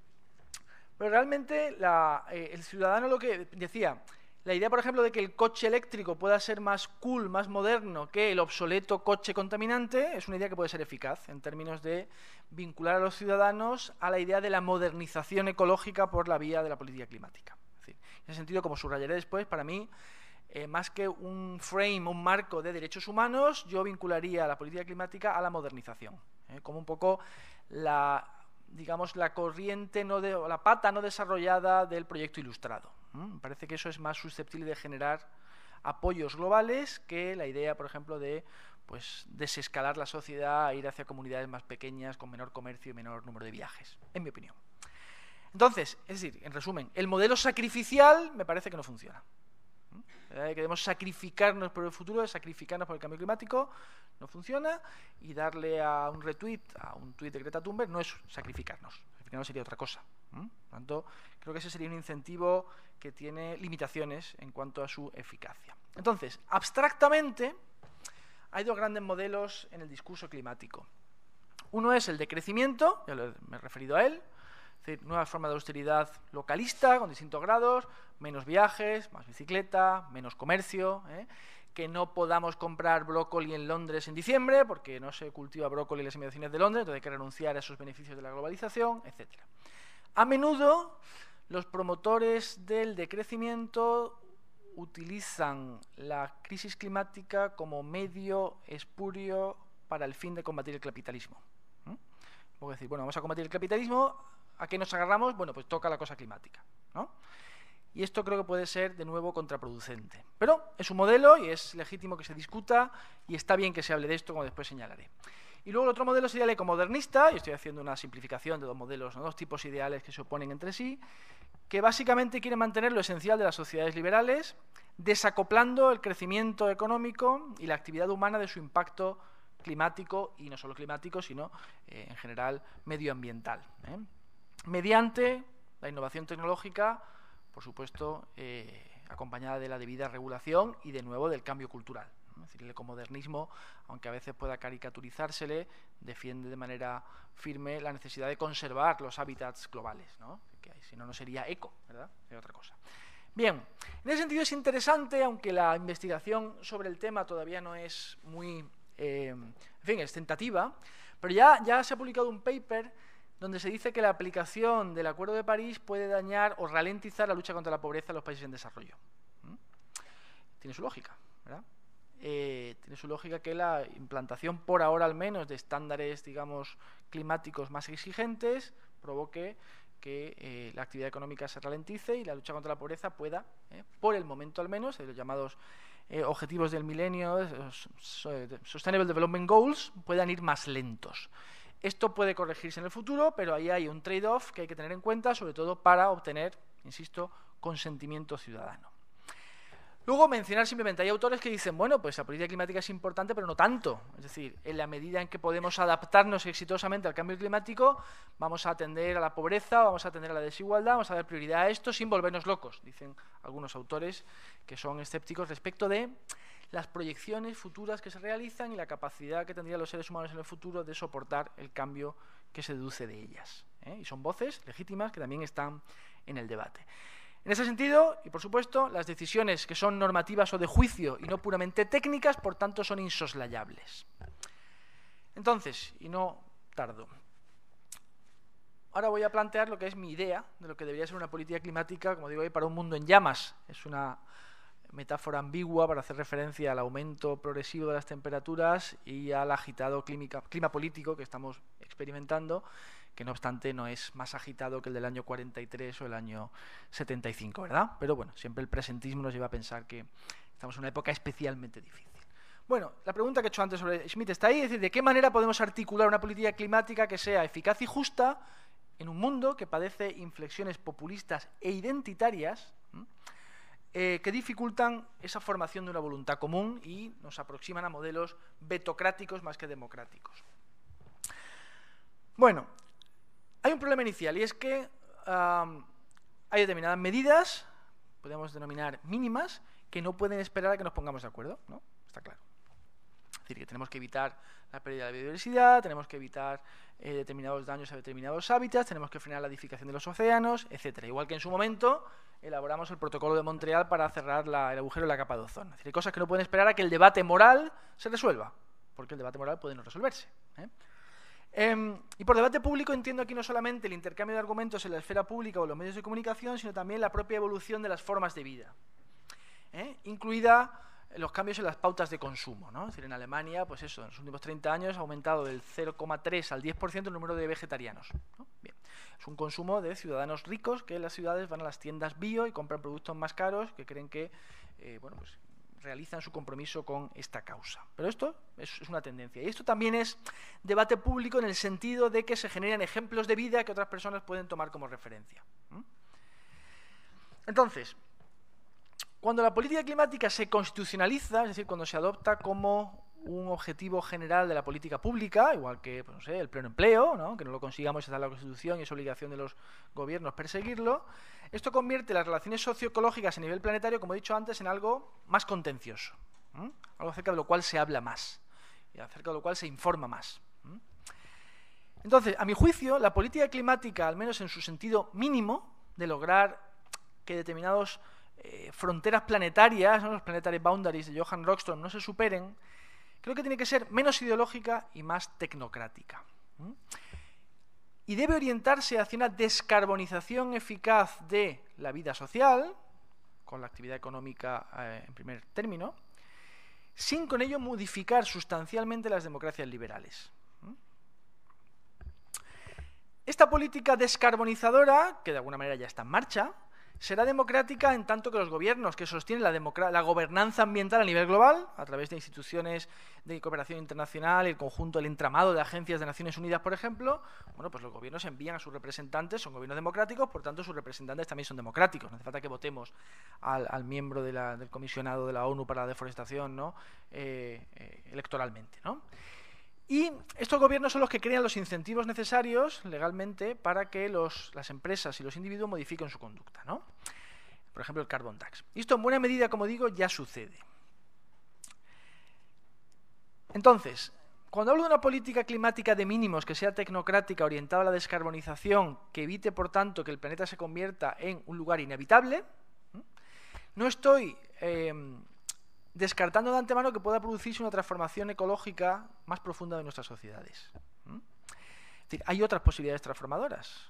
pero realmente eh, el ciudadano lo que decía, la idea, por ejemplo, de que el coche eléctrico pueda ser más cool, más moderno que el obsoleto coche contaminante, es una idea que puede ser eficaz en términos de vincular a los ciudadanos a la idea de la modernización ecológica por la vía de la política climática. en ese sentido, como subrayaré después, para mí, eh, más que un frame, un marco de derechos humanos, yo vincularía a la política climática a la modernización, eh, como un poco la digamos, la corriente no de, o la pata no desarrollada del proyecto ilustrado. Parece que eso es más susceptible de generar apoyos globales que la idea, por ejemplo, de pues desescalar la sociedad, e ir hacia comunidades más pequeñas, con menor comercio y menor número de viajes, en mi opinión. Entonces, es decir, en resumen, el modelo sacrificial me parece que no funciona. ¿eh? Queremos sacrificarnos por el futuro, sacrificarnos por el cambio climático, no funciona. Y darle a un retweet, a un tweet de Greta Thunberg, no es sacrificarnos. Sacrificarnos sería otra cosa. Por Por tanto, creo que ese sería un incentivo que tiene limitaciones en cuanto a su eficacia. Entonces, abstractamente, hay dos grandes modelos en el discurso climático. Uno es el de crecimiento, ya me he referido a él, es decir, nueva forma de austeridad localista con distintos grados, menos viajes, más bicicleta, menos comercio. ¿eh? Que no podamos comprar brócoli en Londres en diciembre porque no se cultiva brócoli en las inmediaciones de Londres, entonces hay que renunciar a esos beneficios de la globalización, etc. A menudo los promotores del decrecimiento utilizan la crisis climática como medio espurio para el fin de combatir el capitalismo. decir, bueno, vamos a combatir el capitalismo ¿A qué nos agarramos? Bueno, pues toca la cosa climática. ¿no? Y esto creo que puede ser de nuevo contraproducente. Pero es un modelo y es legítimo que se discuta y está bien que se hable de esto, como después señalaré. Y luego el otro modelo sería el ecomodernista, y estoy haciendo una simplificación de dos modelos, dos tipos ideales que se oponen entre sí, que básicamente quiere mantener lo esencial de las sociedades liberales, desacoplando el crecimiento económico y la actividad humana de su impacto climático, y no solo climático, sino eh, en general medioambiental. ¿eh? mediante la innovación tecnológica, por supuesto, eh, acompañada de la debida regulación y, de nuevo, del cambio cultural. Es decir, el ecomodernismo, aunque a veces pueda caricaturizársele, defiende de manera firme la necesidad de conservar los hábitats globales, ¿no? Que si no, no sería eco, ¿verdad? Es otra cosa. Bien, en ese sentido es interesante, aunque la investigación sobre el tema todavía no es muy, eh, en fin, es tentativa, pero ya, ya se ha publicado un paper donde se dice que la aplicación del Acuerdo de París puede dañar o ralentizar la lucha contra la pobreza en los países en desarrollo. ¿Mm? Tiene su lógica, ¿verdad? Eh, tiene su lógica que la implantación, por ahora al menos, de estándares, digamos, climáticos más exigentes, provoque que eh, la actividad económica se ralentice y la lucha contra la pobreza pueda, eh, por el momento al menos, los llamados objetivos del milenio, Sustainable Development Goals, puedan ir más lentos. Esto puede corregirse en el futuro, pero ahí hay un trade-off que hay que tener en cuenta, sobre todo para obtener, insisto, consentimiento ciudadano. Luego, mencionar simplemente, hay autores que dicen, bueno, pues la política climática es importante, pero no tanto. Es decir, en la medida en que podemos adaptarnos exitosamente al cambio climático, vamos a atender a la pobreza, vamos a atender a la desigualdad, vamos a dar prioridad a esto sin volvernos locos, dicen algunos autores que son escépticos respecto de las proyecciones futuras que se realizan y la capacidad que tendrían los seres humanos en el futuro de soportar el cambio que se deduce de ellas. ¿eh? Y son voces legítimas que también están en el debate. En ese sentido, y por supuesto, las decisiones que son normativas o de juicio y no puramente técnicas, por tanto, son insoslayables. Entonces, y no tardo, ahora voy a plantear lo que es mi idea de lo que debería ser una política climática, como digo hoy, para un mundo en llamas. Es una metáfora ambigua para hacer referencia al aumento progresivo de las temperaturas y al agitado clima político que estamos experimentando, que no obstante no es más agitado que el del año 43 o el año 75, ¿verdad? Pero bueno, siempre el presentismo nos lleva a pensar que estamos en una época especialmente difícil. Bueno, la pregunta que he hecho antes sobre Schmidt está ahí, es decir, ¿de qué manera podemos articular una política climática que sea eficaz y justa en un mundo que padece inflexiones populistas e identitarias? Eh, que dificultan esa formación de una voluntad común y nos aproximan a modelos betocráticos más que democráticos. Bueno, hay un problema inicial y es que hay determinadas medidas, podemos denominar mínimas, que no pueden esperar a que nos pongamos de acuerdo, ¿no? Está claro. Es decir, que tenemos que evitar la pérdida de biodiversidad, tenemos que evitar eh, determinados daños a determinados hábitats, tenemos que frenar la edificación de los océanos, etcétera. Igual que en su momento elaboramos el protocolo de Montreal para cerrar el agujero de la capa de ozono. Es decir, hay cosas que no pueden esperar a que el debate moral se resuelva, porque el debate moral puede no resolverse. ¿eh? Em, y por debate público entiendo aquí no solamente el intercambio de argumentos en la esfera pública o en los medios de comunicación, sino también la propia evolución de las formas de vida, ¿eh? incluida los cambios en las pautas de consumo. ¿no? Es decir, en Alemania, pues eso, en los últimos 30 años ha aumentado del 0,3 al 10% el número de vegetarianos. Es un consumo de ciudadanos ricos que en las ciudades van a las tiendas bio y compran productos más caros que creen que eh, bueno, pues realizan su compromiso con esta causa. Pero esto es, una tendencia. Y esto también es debate público en el sentido de que se generan ejemplos de vida que otras personas pueden tomar como referencia. Entonces, cuando la política climática se constitucionaliza, es decir, cuando se adopta como un objetivo general de la política pública, igual que pues, el pleno empleo, que no lo consigamos hasta la Constitución y es obligación de los gobiernos perseguirlo, esto convierte las relaciones socioecológicas a nivel planetario, como he dicho antes, en algo más contencioso, algo acerca de lo cual se habla más y acerca de lo cual se informa más. Entonces, a mi juicio, la política climática, al menos en su sentido mínimo, de lograr que determinados eh, fronteras planetarias, los planetary boundaries de Johan Rockström no se superen, creo que tiene que ser menos ideológica y más tecnocrática. Y debe orientarse hacia una descarbonización eficaz de la vida social, con la actividad económica eh, en primer término, sin con ello modificar sustancialmente las democracias liberales. Esta política descarbonizadora, que de alguna manera ya está en marcha, será democrática en tanto que los gobiernos que sostienen la, gobernanza ambiental a nivel global, a través de instituciones de cooperación internacional, el conjunto, el entramado de agencias de Naciones Unidas, por ejemplo, bueno, pues los gobiernos envían a sus representantes, son gobiernos democráticos, por tanto sus representantes también son democráticos. No hace falta que votemos al, miembro del comisionado de la ONU para la deforestación ¿no? Eh, eh, electoralmente. ¿no? Y estos gobiernos son los que crean los incentivos necesarios legalmente para que las empresas y los individuos modifiquen su conducta, ¿no? Por ejemplo, el carbon tax. Y esto en buena medida, como digo, ya sucede. Entonces, cuando hablo de una política climática de mínimos que sea tecnocrática, orientada a la descarbonización, que evite, por tanto, que el planeta se convierta en un lugar inhabitable, no estoy eh, descartando de antemano que pueda producirse una transformación ecológica más profunda de nuestras sociedades. hay otras posibilidades transformadoras.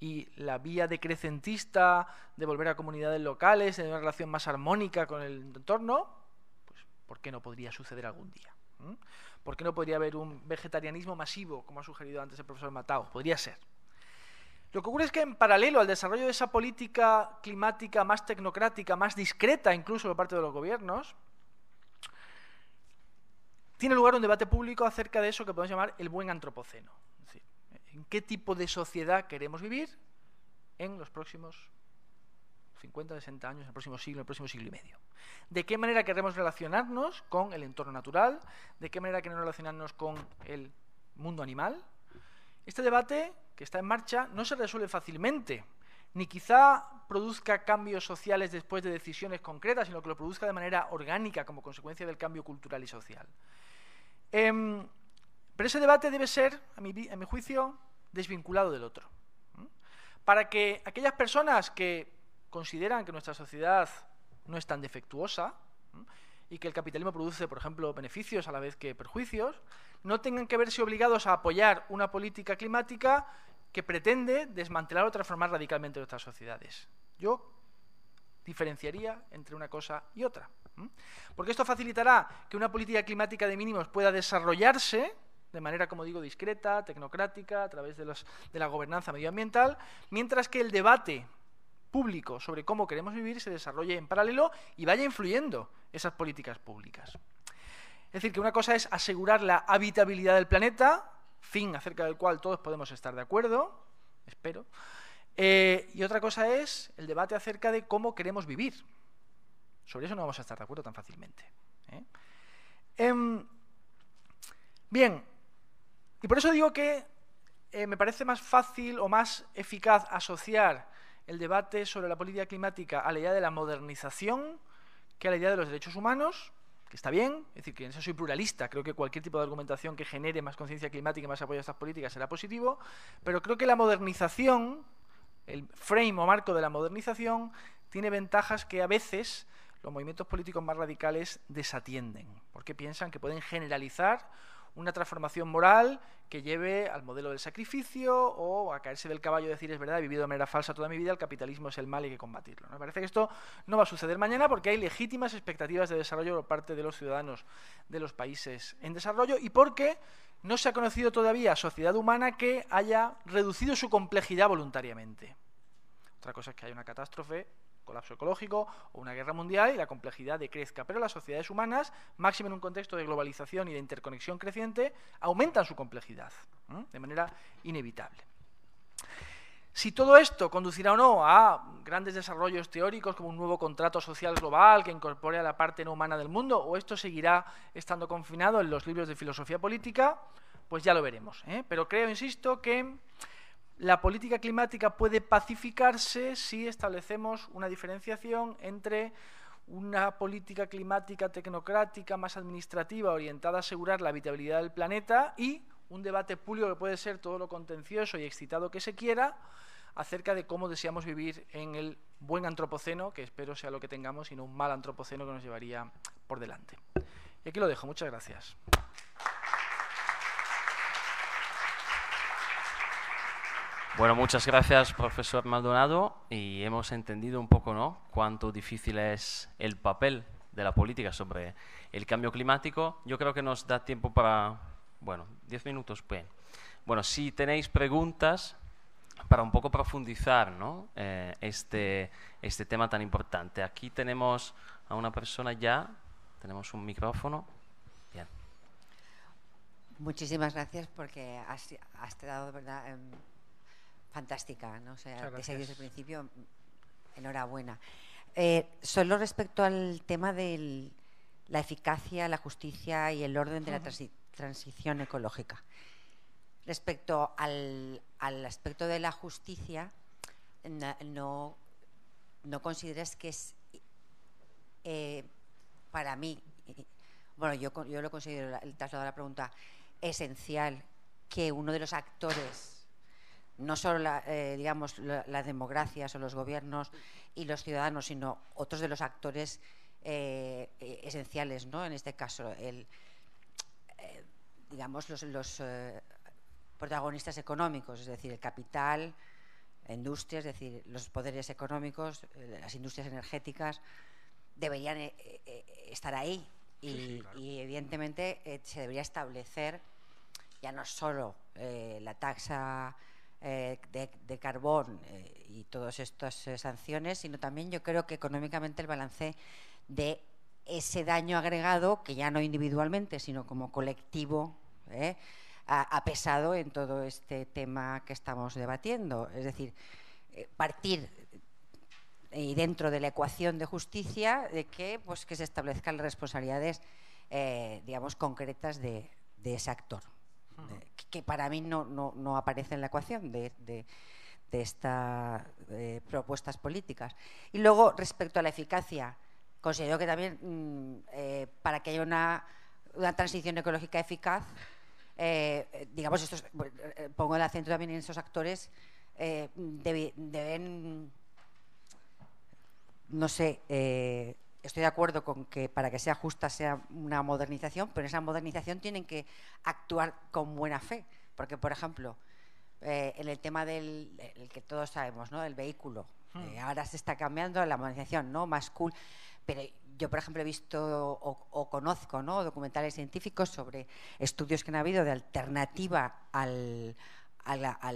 Y la vía decrecentista de volver a comunidades locales, de una relación más armónica con el entorno, pues, ¿por qué no podría suceder algún día? ¿Por qué no podría haber un vegetarianismo masivo, como ha sugerido antes el profesor Matao? Podría ser. Lo que ocurre es que en paralelo al desarrollo de esa política climática más tecnocrática, más discreta incluso por parte de los gobiernos, tiene lugar un debate público acerca de eso que podemos llamar el buen antropoceno. ¿en qué tipo de sociedad queremos vivir en los próximos 50, 60 años, en el próximo siglo, en el próximo siglo y medio? ¿De qué manera queremos relacionarnos con el entorno natural? ¿De qué manera queremos relacionarnos con el mundo animal? Este debate que está en marcha no se resuelve fácilmente, ni quizá produzca cambios sociales después de decisiones concretas, sino que lo produzca de manera orgánica como consecuencia del cambio cultural y social. Em, pero ese debate debe ser, a mi, juicio, desvinculado del otro. Para que aquellas personas que consideran que nuestra sociedad no es tan defectuosa y que el capitalismo produce, por ejemplo, beneficios a la vez que perjuicios, no tengan que verse obligados a apoyar una política climática que pretende desmantelar o transformar radicalmente nuestras sociedades. Yo diferenciaría entre una cosa y otra. ¿Mm? Porque esto facilitará que una política climática de mínimos pueda desarrollarse de manera, como digo, discreta, tecnocrática, a través de, la gobernanza medioambiental, mientras que el debate público sobre cómo queremos vivir se desarrolle en paralelo y vaya influyendo esas políticas públicas. Es decir, que una cosa es asegurar la habitabilidad del planeta, fin acerca del cual todos podemos estar de acuerdo, espero, eh, y otra cosa es el debate acerca de cómo queremos vivir. Sobre eso no vamos a estar de acuerdo tan fácilmente. ¿eh? Em, bien, y por eso digo que eh, me parece más fácil o más eficaz asociar el debate sobre la política climática a la idea de la modernización que a la idea de los derechos humanos, que está bien, es decir, que en eso soy pluralista, creo que cualquier tipo de argumentación que genere más conciencia climática y más apoyo a estas políticas será positivo, pero creo que la modernización, el frame o marco de la modernización, tiene ventajas que a veces los movimientos políticos más radicales desatienden, porque piensan que pueden generalizar una transformación moral que lleve al modelo del sacrificio o a caerse del caballo y decir es verdad, he vivido de manera falsa toda mi vida, el capitalismo es el mal y hay que combatirlo. Me parece que esto no va a suceder mañana porque hay legítimas expectativas de desarrollo por parte de los ciudadanos de los países en desarrollo y porque no se ha conocido todavía sociedad humana que haya reducido su complejidad voluntariamente. Otra cosa es que hay una catástrofe colapso ecológico o una guerra mundial y la complejidad de crezca, Pero las sociedades humanas, máximo en un contexto de globalización y de interconexión creciente, aumentan su complejidad de manera inevitable. Si todo esto conducirá o no a grandes desarrollos teóricos como un nuevo contrato social global que incorpore a la parte no humana del mundo, o esto seguirá estando confinado en los libros de filosofía política, pues ya lo veremos. ¿eh? Pero creo, insisto, que la política climática puede pacificarse si establecemos una diferenciación entre una política climática tecnocrática más administrativa orientada a asegurar la habitabilidad del planeta y un debate público que puede ser todo lo contencioso y excitado que se quiera acerca de cómo deseamos vivir en el buen antropoceno, que espero sea lo que tengamos, y no un mal antropoceno que nos llevaría por delante. Y aquí lo dejo. Muchas gracias. Bueno, muchas gracias, profesor Maldonado, y hemos entendido un poco, ¿no?, cuánto difícil es el papel de la política sobre el cambio climático. Yo creo que nos da tiempo para, bueno, diez minutos, pues. Bueno, si tenéis preguntas para un poco profundizar, ¿no?, eh, este, este tema tan importante. Aquí tenemos a una persona ya, tenemos un micrófono. Bien. Muchísimas gracias porque has, has dado, ¿verdad?, em, Fantástica, ¿no? O sea, que desde el principio, enhorabuena. Eh, solo respecto al tema de la eficacia, la justicia y el orden de la transición ecológica. Respecto al, al, aspecto de la justicia, no, no consideras que es, eh, para mí, bueno, yo, yo lo considero, el traslado a la pregunta, esencial que uno de los actores no solo la, eh, digamos, las democracias o los gobiernos y los ciudadanos, sino otros de los actores eh, e, esenciales, ¿no? en este caso, eh, digamos, los, protagonistas económicos, es decir, el capital, industrias, industria, es decir, los poderes económicos, las industrias energéticas, deberían estar ahí. Y, y evidentemente se debería establecer ya no solo la taxa eh, de, carbón eh, y todas estas eh, sanciones, sino también yo creo que económicamente el balance de ese daño agregado, que ya no individualmente, sino como colectivo, ha, pesado en todo este tema que estamos debatiendo. Es decir, partir y dentro de la ecuación de justicia de que, pues, que se establezcan las responsabilidades digamos, concretas de ese actor. Ah. Eh, que para mí no, aparece en la ecuación de, estas eh, propuestas políticas. Y luego, respecto a la eficacia, considero que también mm, eh, para que haya una, transición ecológica eficaz, digamos, pongo el acento también en esos actores, deben, no sé, estoy de acuerdo con que para que sea justa sea una modernización, pero en esa modernización tienen que actuar con buena fe. Porque, por ejemplo, eh, en el tema del que todos sabemos, ¿no? El vehículo. Hmm. Eh, ahora se está cambiando la modernización, ¿no? Más cool. Pero yo, por ejemplo, he visto o, conozco documentales científicos sobre estudios que han habido de alternativa al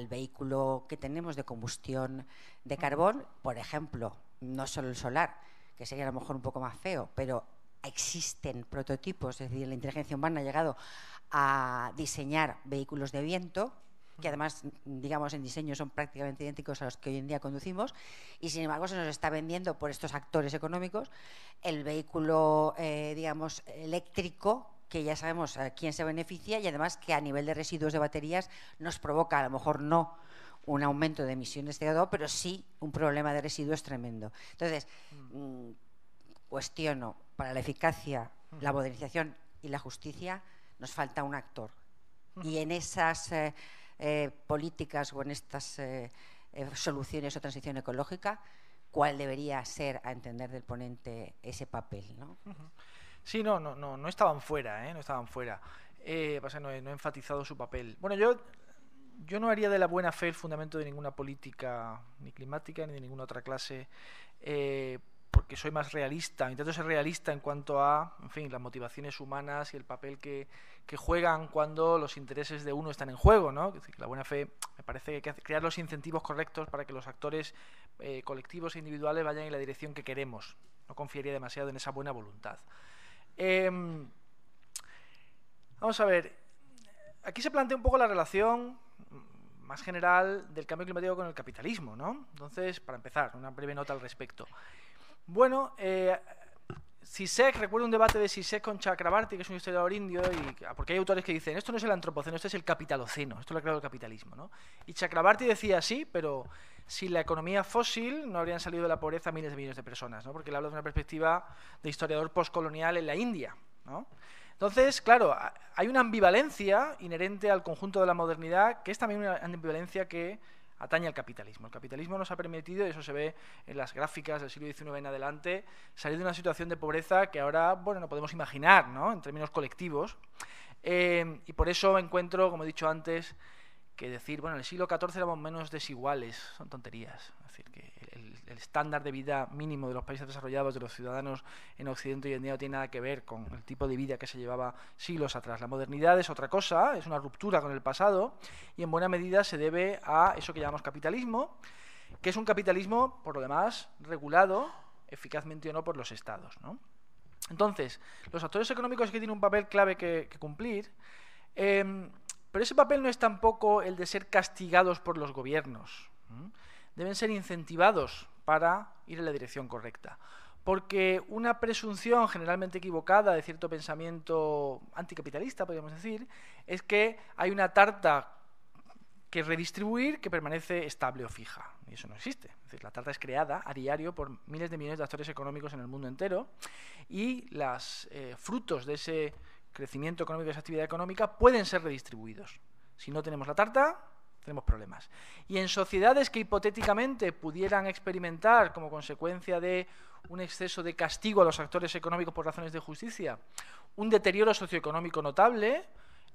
vehículo que tenemos de combustión de hmm. carbón, por ejemplo, no solo el solar, que sería a lo mejor un poco más feo, pero existen prototipos, es decir, la inteligencia humana ha llegado a diseñar vehículos de viento, que además, digamos, en diseño son prácticamente idénticos a los que hoy en día conducimos, y sin embargo se nos está vendiendo por estos actores económicos el vehículo, eh, digamos, eléctrico que ya sabemos a quién se beneficia y además que a nivel de residuos de baterías nos provoca a lo mejor no un aumento de emisiones de CO2, pero sí un problema de residuos tremendo. Entonces, mm. Mm, cuestiono, para la eficacia, mm. la modernización y la justicia, nos falta un actor. Y en esas eh, eh, políticas o en estas eh, soluciones o transición ecológica, ¿cuál debería ser, a entender del ponente, ese papel? Sí, no, no, no, no estaban fuera, no estaban fuera. no, he, no he enfatizado su papel. Bueno, yo yo no haría de la buena fe el fundamento de ninguna política, ni climática, ni de ninguna otra clase, eh, porque soy más realista, intento ser realista en cuanto a, en fin, las motivaciones humanas y el papel que, juegan cuando los intereses de uno están en juego, ¿no? la buena fe me parece que hay que crear los incentivos correctos para que los actores eh, colectivos e individuales vayan en la dirección que queremos. No confiaría demasiado en esa buena voluntad. Em, vamos a ver, aquí se plantea un poco la relación más general del cambio climático con el capitalismo, ¿no? Entonces, para empezar, una breve nota al respecto. Bueno, eh, Sisek, recuerdo un debate de Sisek con Chakrabarti, que es un historiador indio, y, ah, porque hay autores que dicen, esto no es el antropoceno, esto es el capitaloceno, esto lo ha creado el capitalismo, ¿no? Y Chakrabarti decía, sí, pero sin la economía fósil no habrían salido de la pobreza miles de millones de personas, ¿no? Porque él habla de una perspectiva de historiador postcolonial en la India, ¿no? Entonces, claro, hay una ambivalencia inherente al conjunto de la modernidad, que es también una ambivalencia que atañe al capitalismo. El capitalismo nos ha permitido, y eso se ve en las gráficas del siglo XIX en adelante, salir de una situación de pobreza que ahora bueno, no podemos imaginar ¿no? en términos colectivos. Eh, y por eso encuentro, como he dicho antes, que decir, bueno, en el siglo XIV éramos menos desiguales, son tonterías el estándar de vida mínimo de los países desarrollados, de los ciudadanos en Occidente y en día no tiene nada que ver con el tipo de vida que se llevaba siglos atrás. La modernidad es otra cosa, es una ruptura con el pasado y en buena medida se debe a eso que llamamos capitalismo, que es un capitalismo, por lo demás, regulado eficazmente o no por los estados. Entonces, los actores económicos que tienen un papel clave que, cumplir, em, pero ese papel no es tampoco el de ser castigados por los gobiernos. Deben ser incentivados para ir en la dirección correcta. Porque una presunción generalmente equivocada de cierto pensamiento anticapitalista, podríamos decir, es que hay una tarta que redistribuir que permanece estable o fija. Y eso no existe. la tarta es creada a diario por miles de millones de actores económicos en el mundo entero y los eh, frutos de ese crecimiento económico, de esa actividad económica, pueden ser redistribuidos. Si no tenemos la tarta, tenemos problemas. Y en sociedades que hipotéticamente pudieran experimentar como consecuencia de un exceso de castigo a los actores económicos por razones de justicia, un deterioro socioeconómico notable,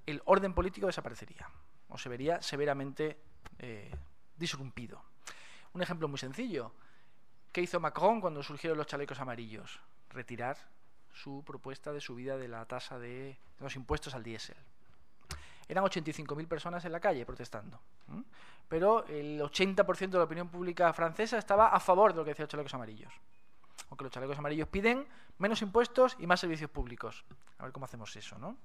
el orden político desaparecería o se vería severamente eh, disrumpido. Un ejemplo muy sencillo. ¿Qué hizo Macron cuando surgieron los chalecos amarillos? Retirar su propuesta de subida de la tasa de los impuestos al diésel eran 85.000 personas en la calle protestando. Pero el 80% de la opinión pública francesa estaba a favor de lo que decían los chalecos amarillos. Aunque los chalecos amarillos piden menos impuestos y más servicios públicos. A ver cómo hacemos eso, ¿no?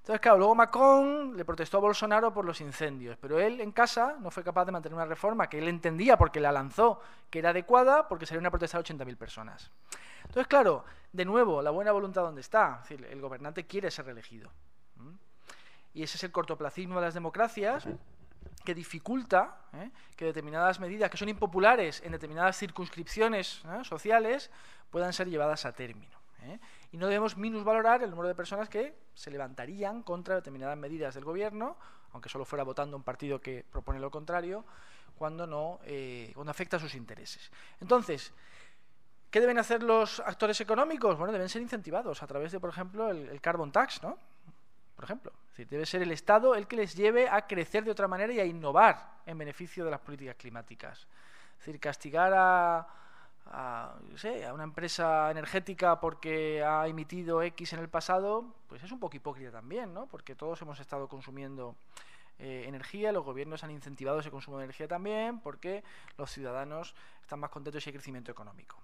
Entonces, claro, luego Macron le protestó a Bolsonaro por los incendios, pero él en casa no fue capaz de mantener una reforma que él entendía porque la lanzó, que era adecuada, porque salieron a protestar 80.000 personas. Entonces, claro, de nuevo, la buena voluntad donde está. Es el gobernante quiere ser reelegido y ese es el cortoplacismo de las democracias que dificulta ¿eh? que determinadas medidas que son impopulares en determinadas circunscripciones ¿eh? sociales puedan ser llevadas a término. ¿eh? Y no debemos minusvalorar el número de personas que se levantarían contra determinadas medidas del gobierno, aunque solo fuera votando un partido que propone lo contrario, cuando, no, afecta a sus intereses. Entonces, ¿qué deben hacer los actores económicos? Bueno, deben ser incentivados a través de, por ejemplo, el, el carbon tax, ¿no? ejemplo. debe ser el Estado el que les lleve a crecer de otra manera y a innovar en beneficio de las políticas climáticas. decir, castigar a, una empresa energética porque ha emitido X en el pasado, pues es un poco hipócrita también, ¿no? Porque todos hemos estado consumiendo eh, energía, los gobiernos han incentivado ese consumo de energía también, porque los ciudadanos están más contentos y hay crecimiento económico.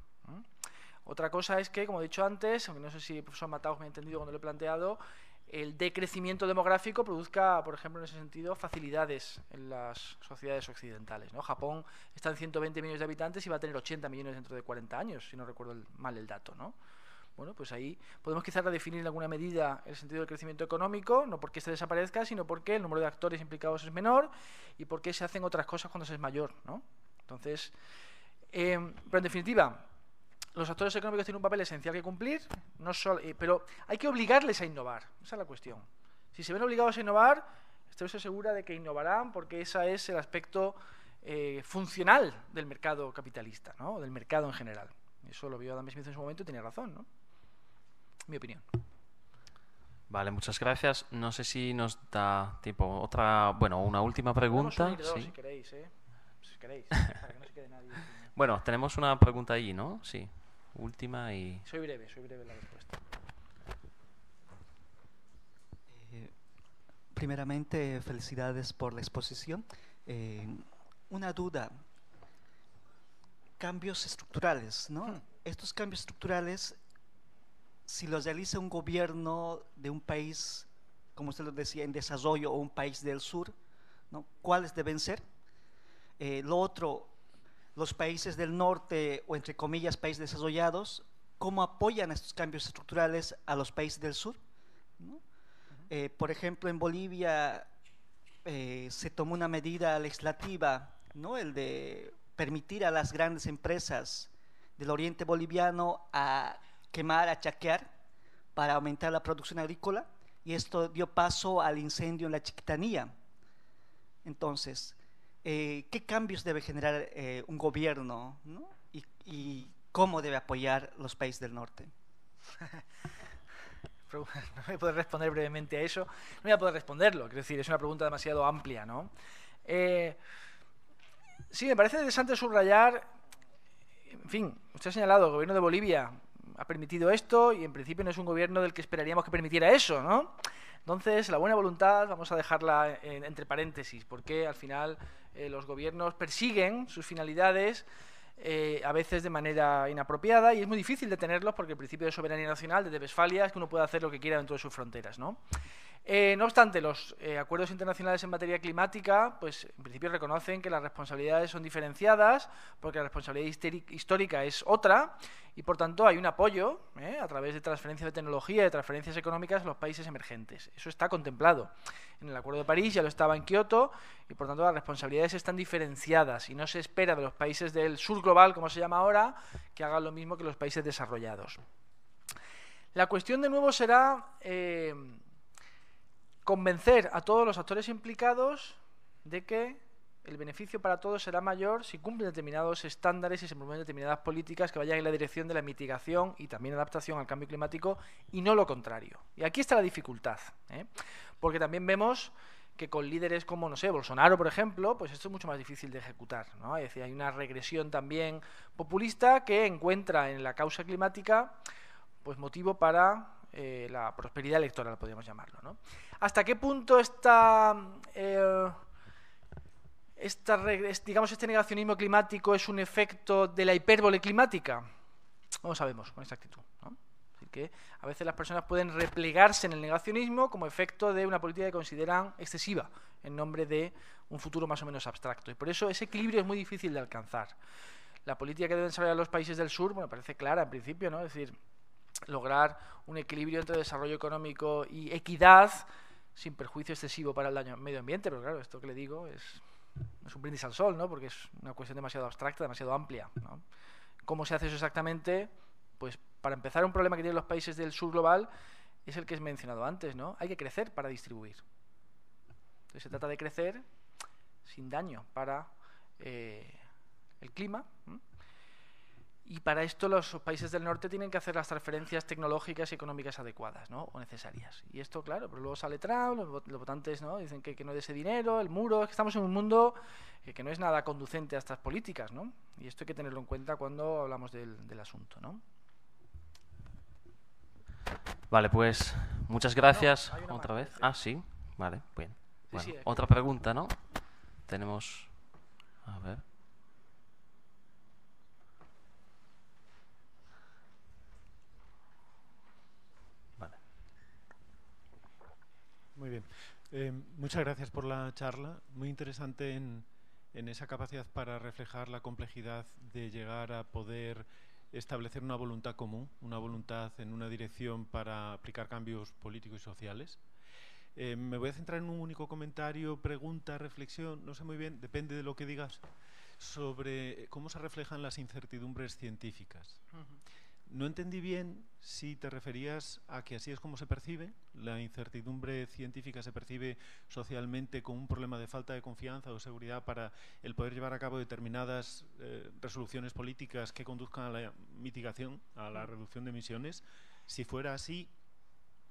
Otra cosa es que, como he dicho antes, aunque no sé si el profesor Mataos me ha entendido cuando lo he planteado, el decrecimiento demográfico produzca, por ejemplo, en ese sentido, facilidades en las sociedades occidentales. Japón está en 120 millones de habitantes y va a tener 80 millones dentro de 40 años, si no recuerdo mal el dato. ¿no? Bueno, pues ahí podemos quizás redefinir en alguna medida el sentido del crecimiento económico, no porque se desaparezca, sino porque el número de actores implicados es menor y porque se hacen otras cosas cuando se es mayor. Entonces, eh, pero en definitiva, los actores económicos tienen un papel esencial que cumplir, no solo, eh, pero hay que obligarles a innovar. Esa es la cuestión. Si se ven obligados a innovar, estoy segura de que innovarán porque ese es el aspecto eh, funcional del mercado capitalista, ¿no? del mercado en general. Eso lo vio Adam Smith en su momento y tenía razón, ¿no? Mi opinión. Vale, muchas gracias. No sé si nos da tiempo otra, bueno, una última pregunta. si queréis, ¿eh? para que no se quede nadie. Bueno, tenemos una pregunta allí, ¿no? Sí última y... Soy breve, soy breve la respuesta. Eh, primeramente, felicidades por la exposición. Eh, una duda, cambios estructurales, ¿no? Hmm. Estos cambios estructurales, si los realiza un gobierno de un país, como usted lo decía, en desarrollo o un país del sur, ¿no? ¿cuáles deben ser? Eh, lo otro, los países del norte, o entre comillas, países desarrollados, cómo apoyan estos cambios estructurales a los países del sur. Eh, por ejemplo, en Bolivia eh, se tomó una medida legislativa, ¿no? el de permitir a las grandes empresas del oriente boliviano a quemar, a chaquear, para aumentar la producción agrícola, y esto dio paso al incendio en la Chiquitanía. Entonces, eh, qué cambios debe generar eh, un gobierno y, cómo debe apoyar los países del norte. no voy a poder responder brevemente a eso. No voy a poder responderlo, quiero decir, es una pregunta demasiado amplia, ¿no? Eh, sí, me parece interesante subrayar, en fin, usted ha señalado, el gobierno de Bolivia, ha permitido esto y en principio no es un gobierno del que esperaríamos que permitiera eso, ¿no? Entonces, la buena voluntad vamos a dejarla entre paréntesis, porque al final eh, los gobiernos persiguen sus finalidades eh, a veces de manera inapropiada y es muy difícil detenerlos porque el principio de soberanía nacional desde Westfalia es que uno puede hacer lo que quiera dentro de sus fronteras, ¿no? Eh, no obstante, los eh, acuerdos internacionales en materia climática, pues en principio reconocen que las responsabilidades son diferenciadas, porque la responsabilidad histórica es otra, y por tanto hay un apoyo eh, a través de transferencias de tecnología, de transferencias económicas a los países emergentes. Eso está contemplado. En el Acuerdo de París ya lo estaba en Kioto, y por tanto las responsabilidades están diferenciadas, y no se espera de los países del sur global, como se llama ahora, que hagan lo mismo que los países desarrollados. La cuestión de nuevo será convencer a todos los actores implicados de que el beneficio para todos será mayor si cumplen determinados estándares y se promueven determinadas políticas que vayan en la dirección de la mitigación y también adaptación al cambio climático y no lo contrario. Y aquí está la dificultad, ¿eh? porque también vemos que con líderes como, no sé, Bolsonaro, por ejemplo, pues esto es mucho más difícil de ejecutar. ¿no? Es decir, hay una regresión también populista que encuentra en la causa climática pues motivo para eh, la prosperidad electoral, podríamos llamarlo. ¿no? ¿Hasta qué punto esta, eh, esta, digamos, este negacionismo climático es un efecto de la hipérbole climática? No sabemos con exactitud. ¿no? Así que a veces las personas pueden replegarse en el negacionismo como efecto de una política que consideran excesiva en nombre de un futuro más o menos abstracto. Y por eso ese equilibrio es muy difícil de alcanzar. La política que deben saber los países del sur, bueno, parece clara en principio, ¿no? Es decir, lograr un equilibrio entre desarrollo económico y equidad sin perjuicio excesivo para el daño medio ambiente, pero claro, esto que le digo es, un brindis al sol, ¿no? porque es una cuestión demasiado abstracta, demasiado amplia. ¿Cómo se hace eso exactamente? Pues para empezar, un problema que tienen los países del sur global es el que he mencionado antes, ¿no? Hay que crecer para distribuir. Entonces se trata de crecer sin daño para eh, el clima, y para esto los países del norte tienen que hacer las transferencias tecnológicas y económicas adecuadas ¿no? o necesarias. Y esto, claro, pero luego sale Trump, los, votantes ¿no? dicen que, no de ese dinero, el muro, que estamos en un mundo que, no es nada conducente a estas políticas. ¿no? Y esto hay que tenerlo en cuenta cuando hablamos del, asunto. ¿no? Vale, pues muchas gracias otra vez. Ah, sí, vale, bien. otra pregunta, ¿no? Tenemos... A ver. Muy bien. Eh, muchas gracias por la charla. Muy interesante en, esa capacidad para reflejar la complejidad de llegar a poder establecer una voluntad común, una voluntad en una dirección para aplicar cambios políticos y sociales. Eh, me voy a centrar en un único comentario, pregunta, reflexión, no sé muy bien, depende de lo que digas, sobre cómo se reflejan las incertidumbres científicas. No entendí bien si te referías a que así es como se percibe, la incertidumbre científica se percibe socialmente como un problema de falta de confianza o seguridad para el poder llevar a cabo determinadas eh, resoluciones políticas que conduzcan a la mitigación, a la reducción de emisiones. Si fuera así,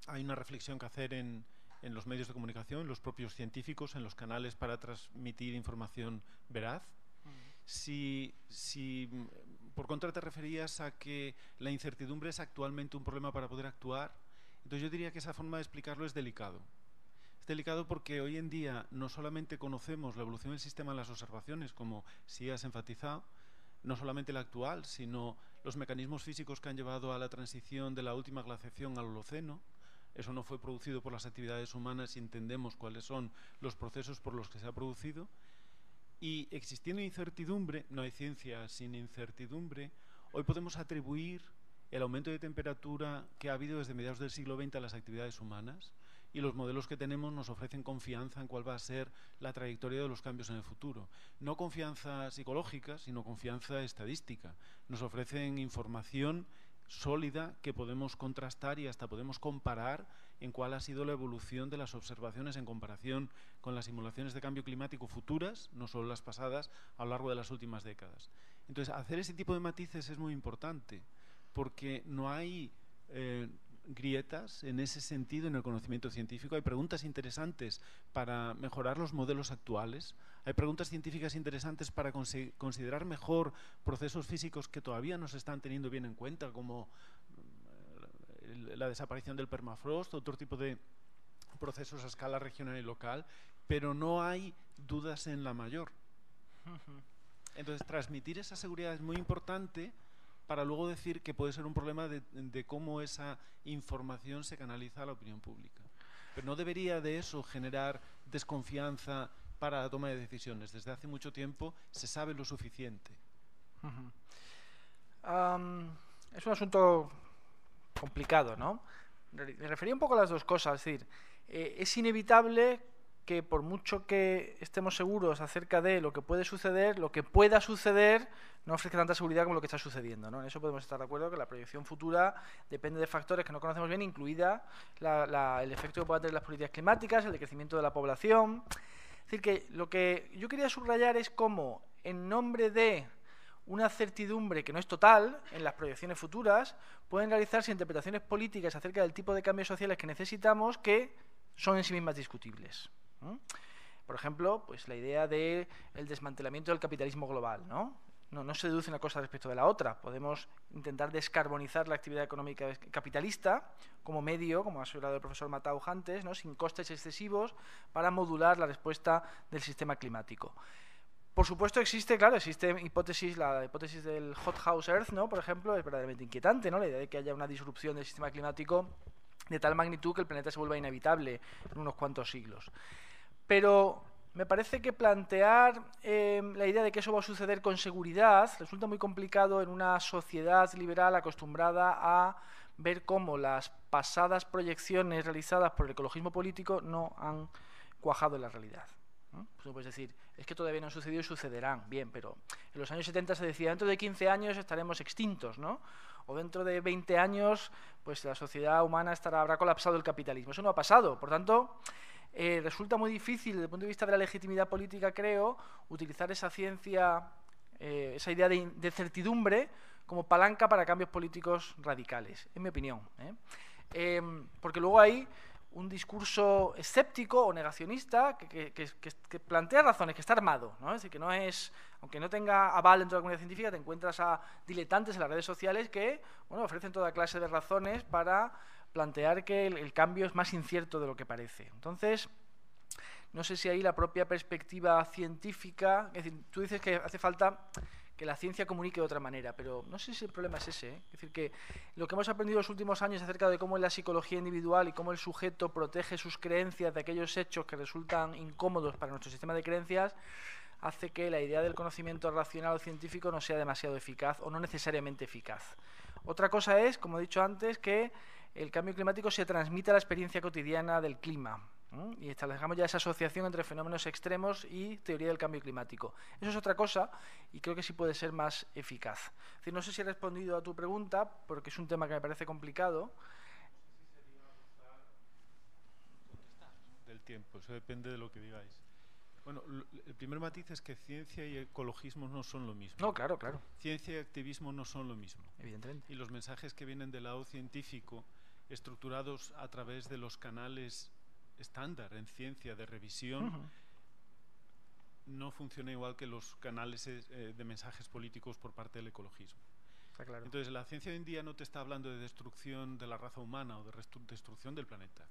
hay una reflexión que hacer en, los medios de comunicación, en los propios científicos, en los canales para transmitir información veraz. Si, si, por contra, te referías a que la incertidumbre es actualmente un problema para poder actuar. Entonces yo diría que esa forma de explicarlo es delicado. Es delicado porque hoy en día no solamente conocemos la evolución del sistema en las observaciones, como sí has enfatizado, no solamente la actual, sino los mecanismos físicos que han llevado a la transición de la última glaciación al Holoceno. Eso no fue producido por las actividades humanas y entendemos cuáles son los procesos por los que se ha producido, y existiendo incertidumbre, no hay ciencia sin incertidumbre, hoy podemos atribuir el aumento de temperatura que ha habido desde mediados del siglo XX a las actividades humanas y los modelos que tenemos nos ofrecen confianza en cuál va a ser la trayectoria de los cambios en el futuro. No confianza psicológica, sino confianza estadística. Nos ofrecen información sólida que podemos contrastar y hasta podemos comparar en cuál ha sido la evolución de las observaciones en comparación con las simulaciones de cambio climático futuras, no solo las pasadas, a lo largo de las últimas décadas. Entonces, hacer ese tipo de matices es muy importante, porque no hay eh, grietas en ese sentido en el conocimiento científico. Hay preguntas interesantes para mejorar los modelos actuales, hay preguntas científicas interesantes para considerar mejor procesos físicos que todavía no se están teniendo bien en cuenta, como la desaparición del permafrost, otro tipo de procesos a escala regional y local, pero no hay dudas en la mayor. Entonces, transmitir esa seguridad es muy importante para luego decir que puede ser un problema de, cómo esa información se canaliza a la opinión pública. Pero no debería de eso generar desconfianza para la toma de decisiones. Desde hace mucho tiempo se sabe lo suficiente. es un asunto complicado, ¿no? Me refería un poco a las dos cosas, es decir, eh, es inevitable que por mucho que estemos seguros acerca de lo que puede suceder, lo que pueda suceder no ofrece tanta seguridad como lo que está sucediendo. ¿no? En eso podemos estar de acuerdo, que la proyección futura depende de factores que no conocemos bien, incluida el efecto que puedan tener las políticas climáticas, el crecimiento de la población. Es decir, que lo que yo quería subrayar es cómo, en nombre de una certidumbre que no es total en las proyecciones futuras, pueden realizarse interpretaciones políticas acerca del tipo de cambios sociales que necesitamos que son en sí mismas discutibles. Por ejemplo, pues la idea del desmantelamiento del capitalismo global, ¿no? No, se deduce una cosa respecto de la otra. Podemos intentar descarbonizar la actividad económica capitalista como medio, como ha asegurado el profesor Matauj antes, ¿no? sin costes excesivos para modular la respuesta del sistema climático. Por supuesto existe, claro, existe hipótesis, la hipótesis del hot house Earth, ¿no? Por ejemplo, es verdaderamente inquietante, ¿no? La idea de que haya una disrupción del sistema climático de tal magnitud que el planeta se vuelva inhabitable en unos cuantos siglos. Pero me parece que plantear eh, la idea de que eso va a suceder con seguridad resulta muy complicado en una sociedad liberal acostumbrada a ver cómo las pasadas proyecciones realizadas por el ecologismo político no han cuajado en la realidad. ¿No? puedes decir, es que todavía no han sucedido y sucederán. Bien, pero en los años 70 se decía, dentro de 15 años estaremos extintos, ¿no? O dentro de 20 años, pues la sociedad humana estará, habrá colapsado el capitalismo. Eso no ha pasado. Por tanto, eh, resulta muy difícil, desde el punto de vista de la legitimidad política, creo, utilizar esa ciencia, eh, esa idea de, de, certidumbre como palanca para cambios políticos radicales, en mi opinión. ¿eh? Em, porque luego hay un discurso escéptico o negacionista que, plantea razones, que está armado, ¿no? Es decir, que no es, aunque no tenga aval dentro de la comunidad científica, te encuentras a diletantes en las redes sociales que, bueno, ofrecen toda clase de razones para plantear que el, cambio es más incierto de lo que parece. Entonces, no sé si ahí la propia perspectiva científica, es decir, tú dices que hace falta que la ciencia comunique de otra manera, pero no sé si el problema es ese. ¿eh? Es decir, que lo que hemos aprendido en los últimos años acerca de cómo es la psicología individual y cómo el sujeto protege sus creencias de aquellos hechos que resultan incómodos para nuestro sistema de creencias, hace que la idea del conocimiento racional o científico no sea demasiado eficaz o no necesariamente eficaz. Otra cosa es, como he dicho antes, que el cambio climático se transmite a la experiencia cotidiana del clima. Y establezcamos ya esa asociación entre fenómenos extremos y teoría del cambio climático. Eso es otra cosa y creo que sí puede ser más eficaz. no sé si he respondido a tu pregunta porque es un tema que me parece complicado. Del tiempo, eso depende de lo que digáis. Bueno, el primer matiz es que ciencia y ecologismo no son lo mismo. No, claro, claro. Ciencia y activismo no son lo mismo. Evidentemente. Y los mensajes que vienen del lado científico, estructurados a través de los canales estándar en ciencia de revisión no funciona igual que los canales eh, eh, de mensajes políticos por parte del ecologismo. Entonces, la ciencia hoy en día no te está hablando de destrucción de la raza humana o de destrucción del planeta,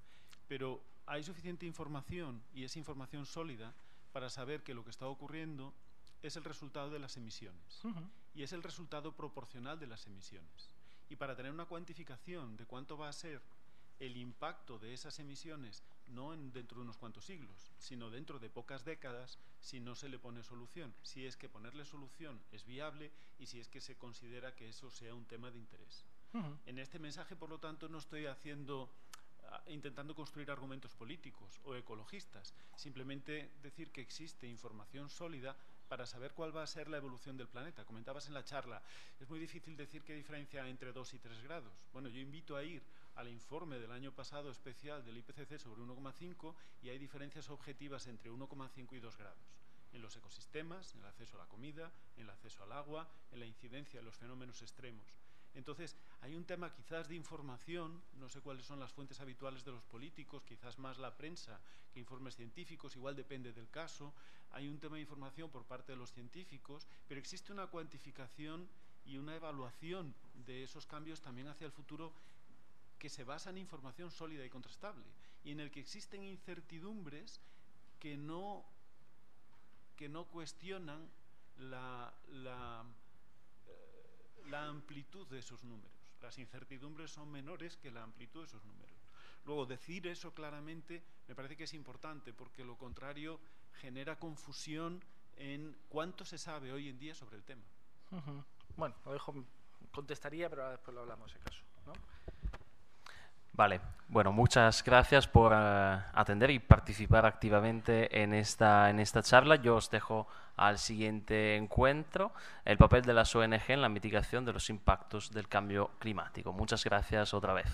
pero hay suficiente información y es información sólida para saber que lo que está ocurriendo es el resultado de las emisiones y es el resultado proporcional de las emisiones. Y para tener una cuantificación de cuánto va a ser el impacto de esas emisiones no dentro de unos cuantos siglos, sino dentro de pocas décadas si no se le pone solución, si es que ponerle solución es viable y si es que se considera que eso sea un tema de interés. En este mensaje, por lo tanto, no estoy haciendo ah, intentando construir argumentos políticos o ecologistas, simplemente decir que existe información sólida para saber cuál va a ser la evolución del planeta. Comentabas en la charla, es muy difícil decir qué diferencia entre 2 y 3 grados. Bueno, yo invito a ir al informe del año pasado especial del IPCC sobre 1,5 y hay diferencias objetivas entre 1,5 y 2 grados en los ecosistemas, en el acceso a la comida, en el acceso al agua, en la incidencia de los fenómenos extremos. Entonces, hay un tema quizás de información, no sé cuáles son las fuentes habituales de los políticos, quizás más la prensa que informes científicos, igual depende del caso, hay un tema de información por parte de los científicos, pero existe una cuantificación y una evaluación de esos cambios también hacia el futuro que se basa en información sólida y contrastable y en el que existen incertidumbres que no, que no cuestionan la, eh, la, amplitud de esos números. Las incertidumbres son menores que la amplitud de esos números. Luego, decir eso claramente me parece que es importante porque lo contrario genera confusión en cuánto se sabe hoy en día sobre el tema. Bueno, lo dejo, contestaría, pero después lo hablamos, en caso. Vale, bueno, muchas gracias por eh, atender y participar activamente en esta, en esta charla. Yo os dejo al siguiente encuentro el papel de las ONG en la mitigación de los impactos del cambio climático. Muchas gracias otra vez.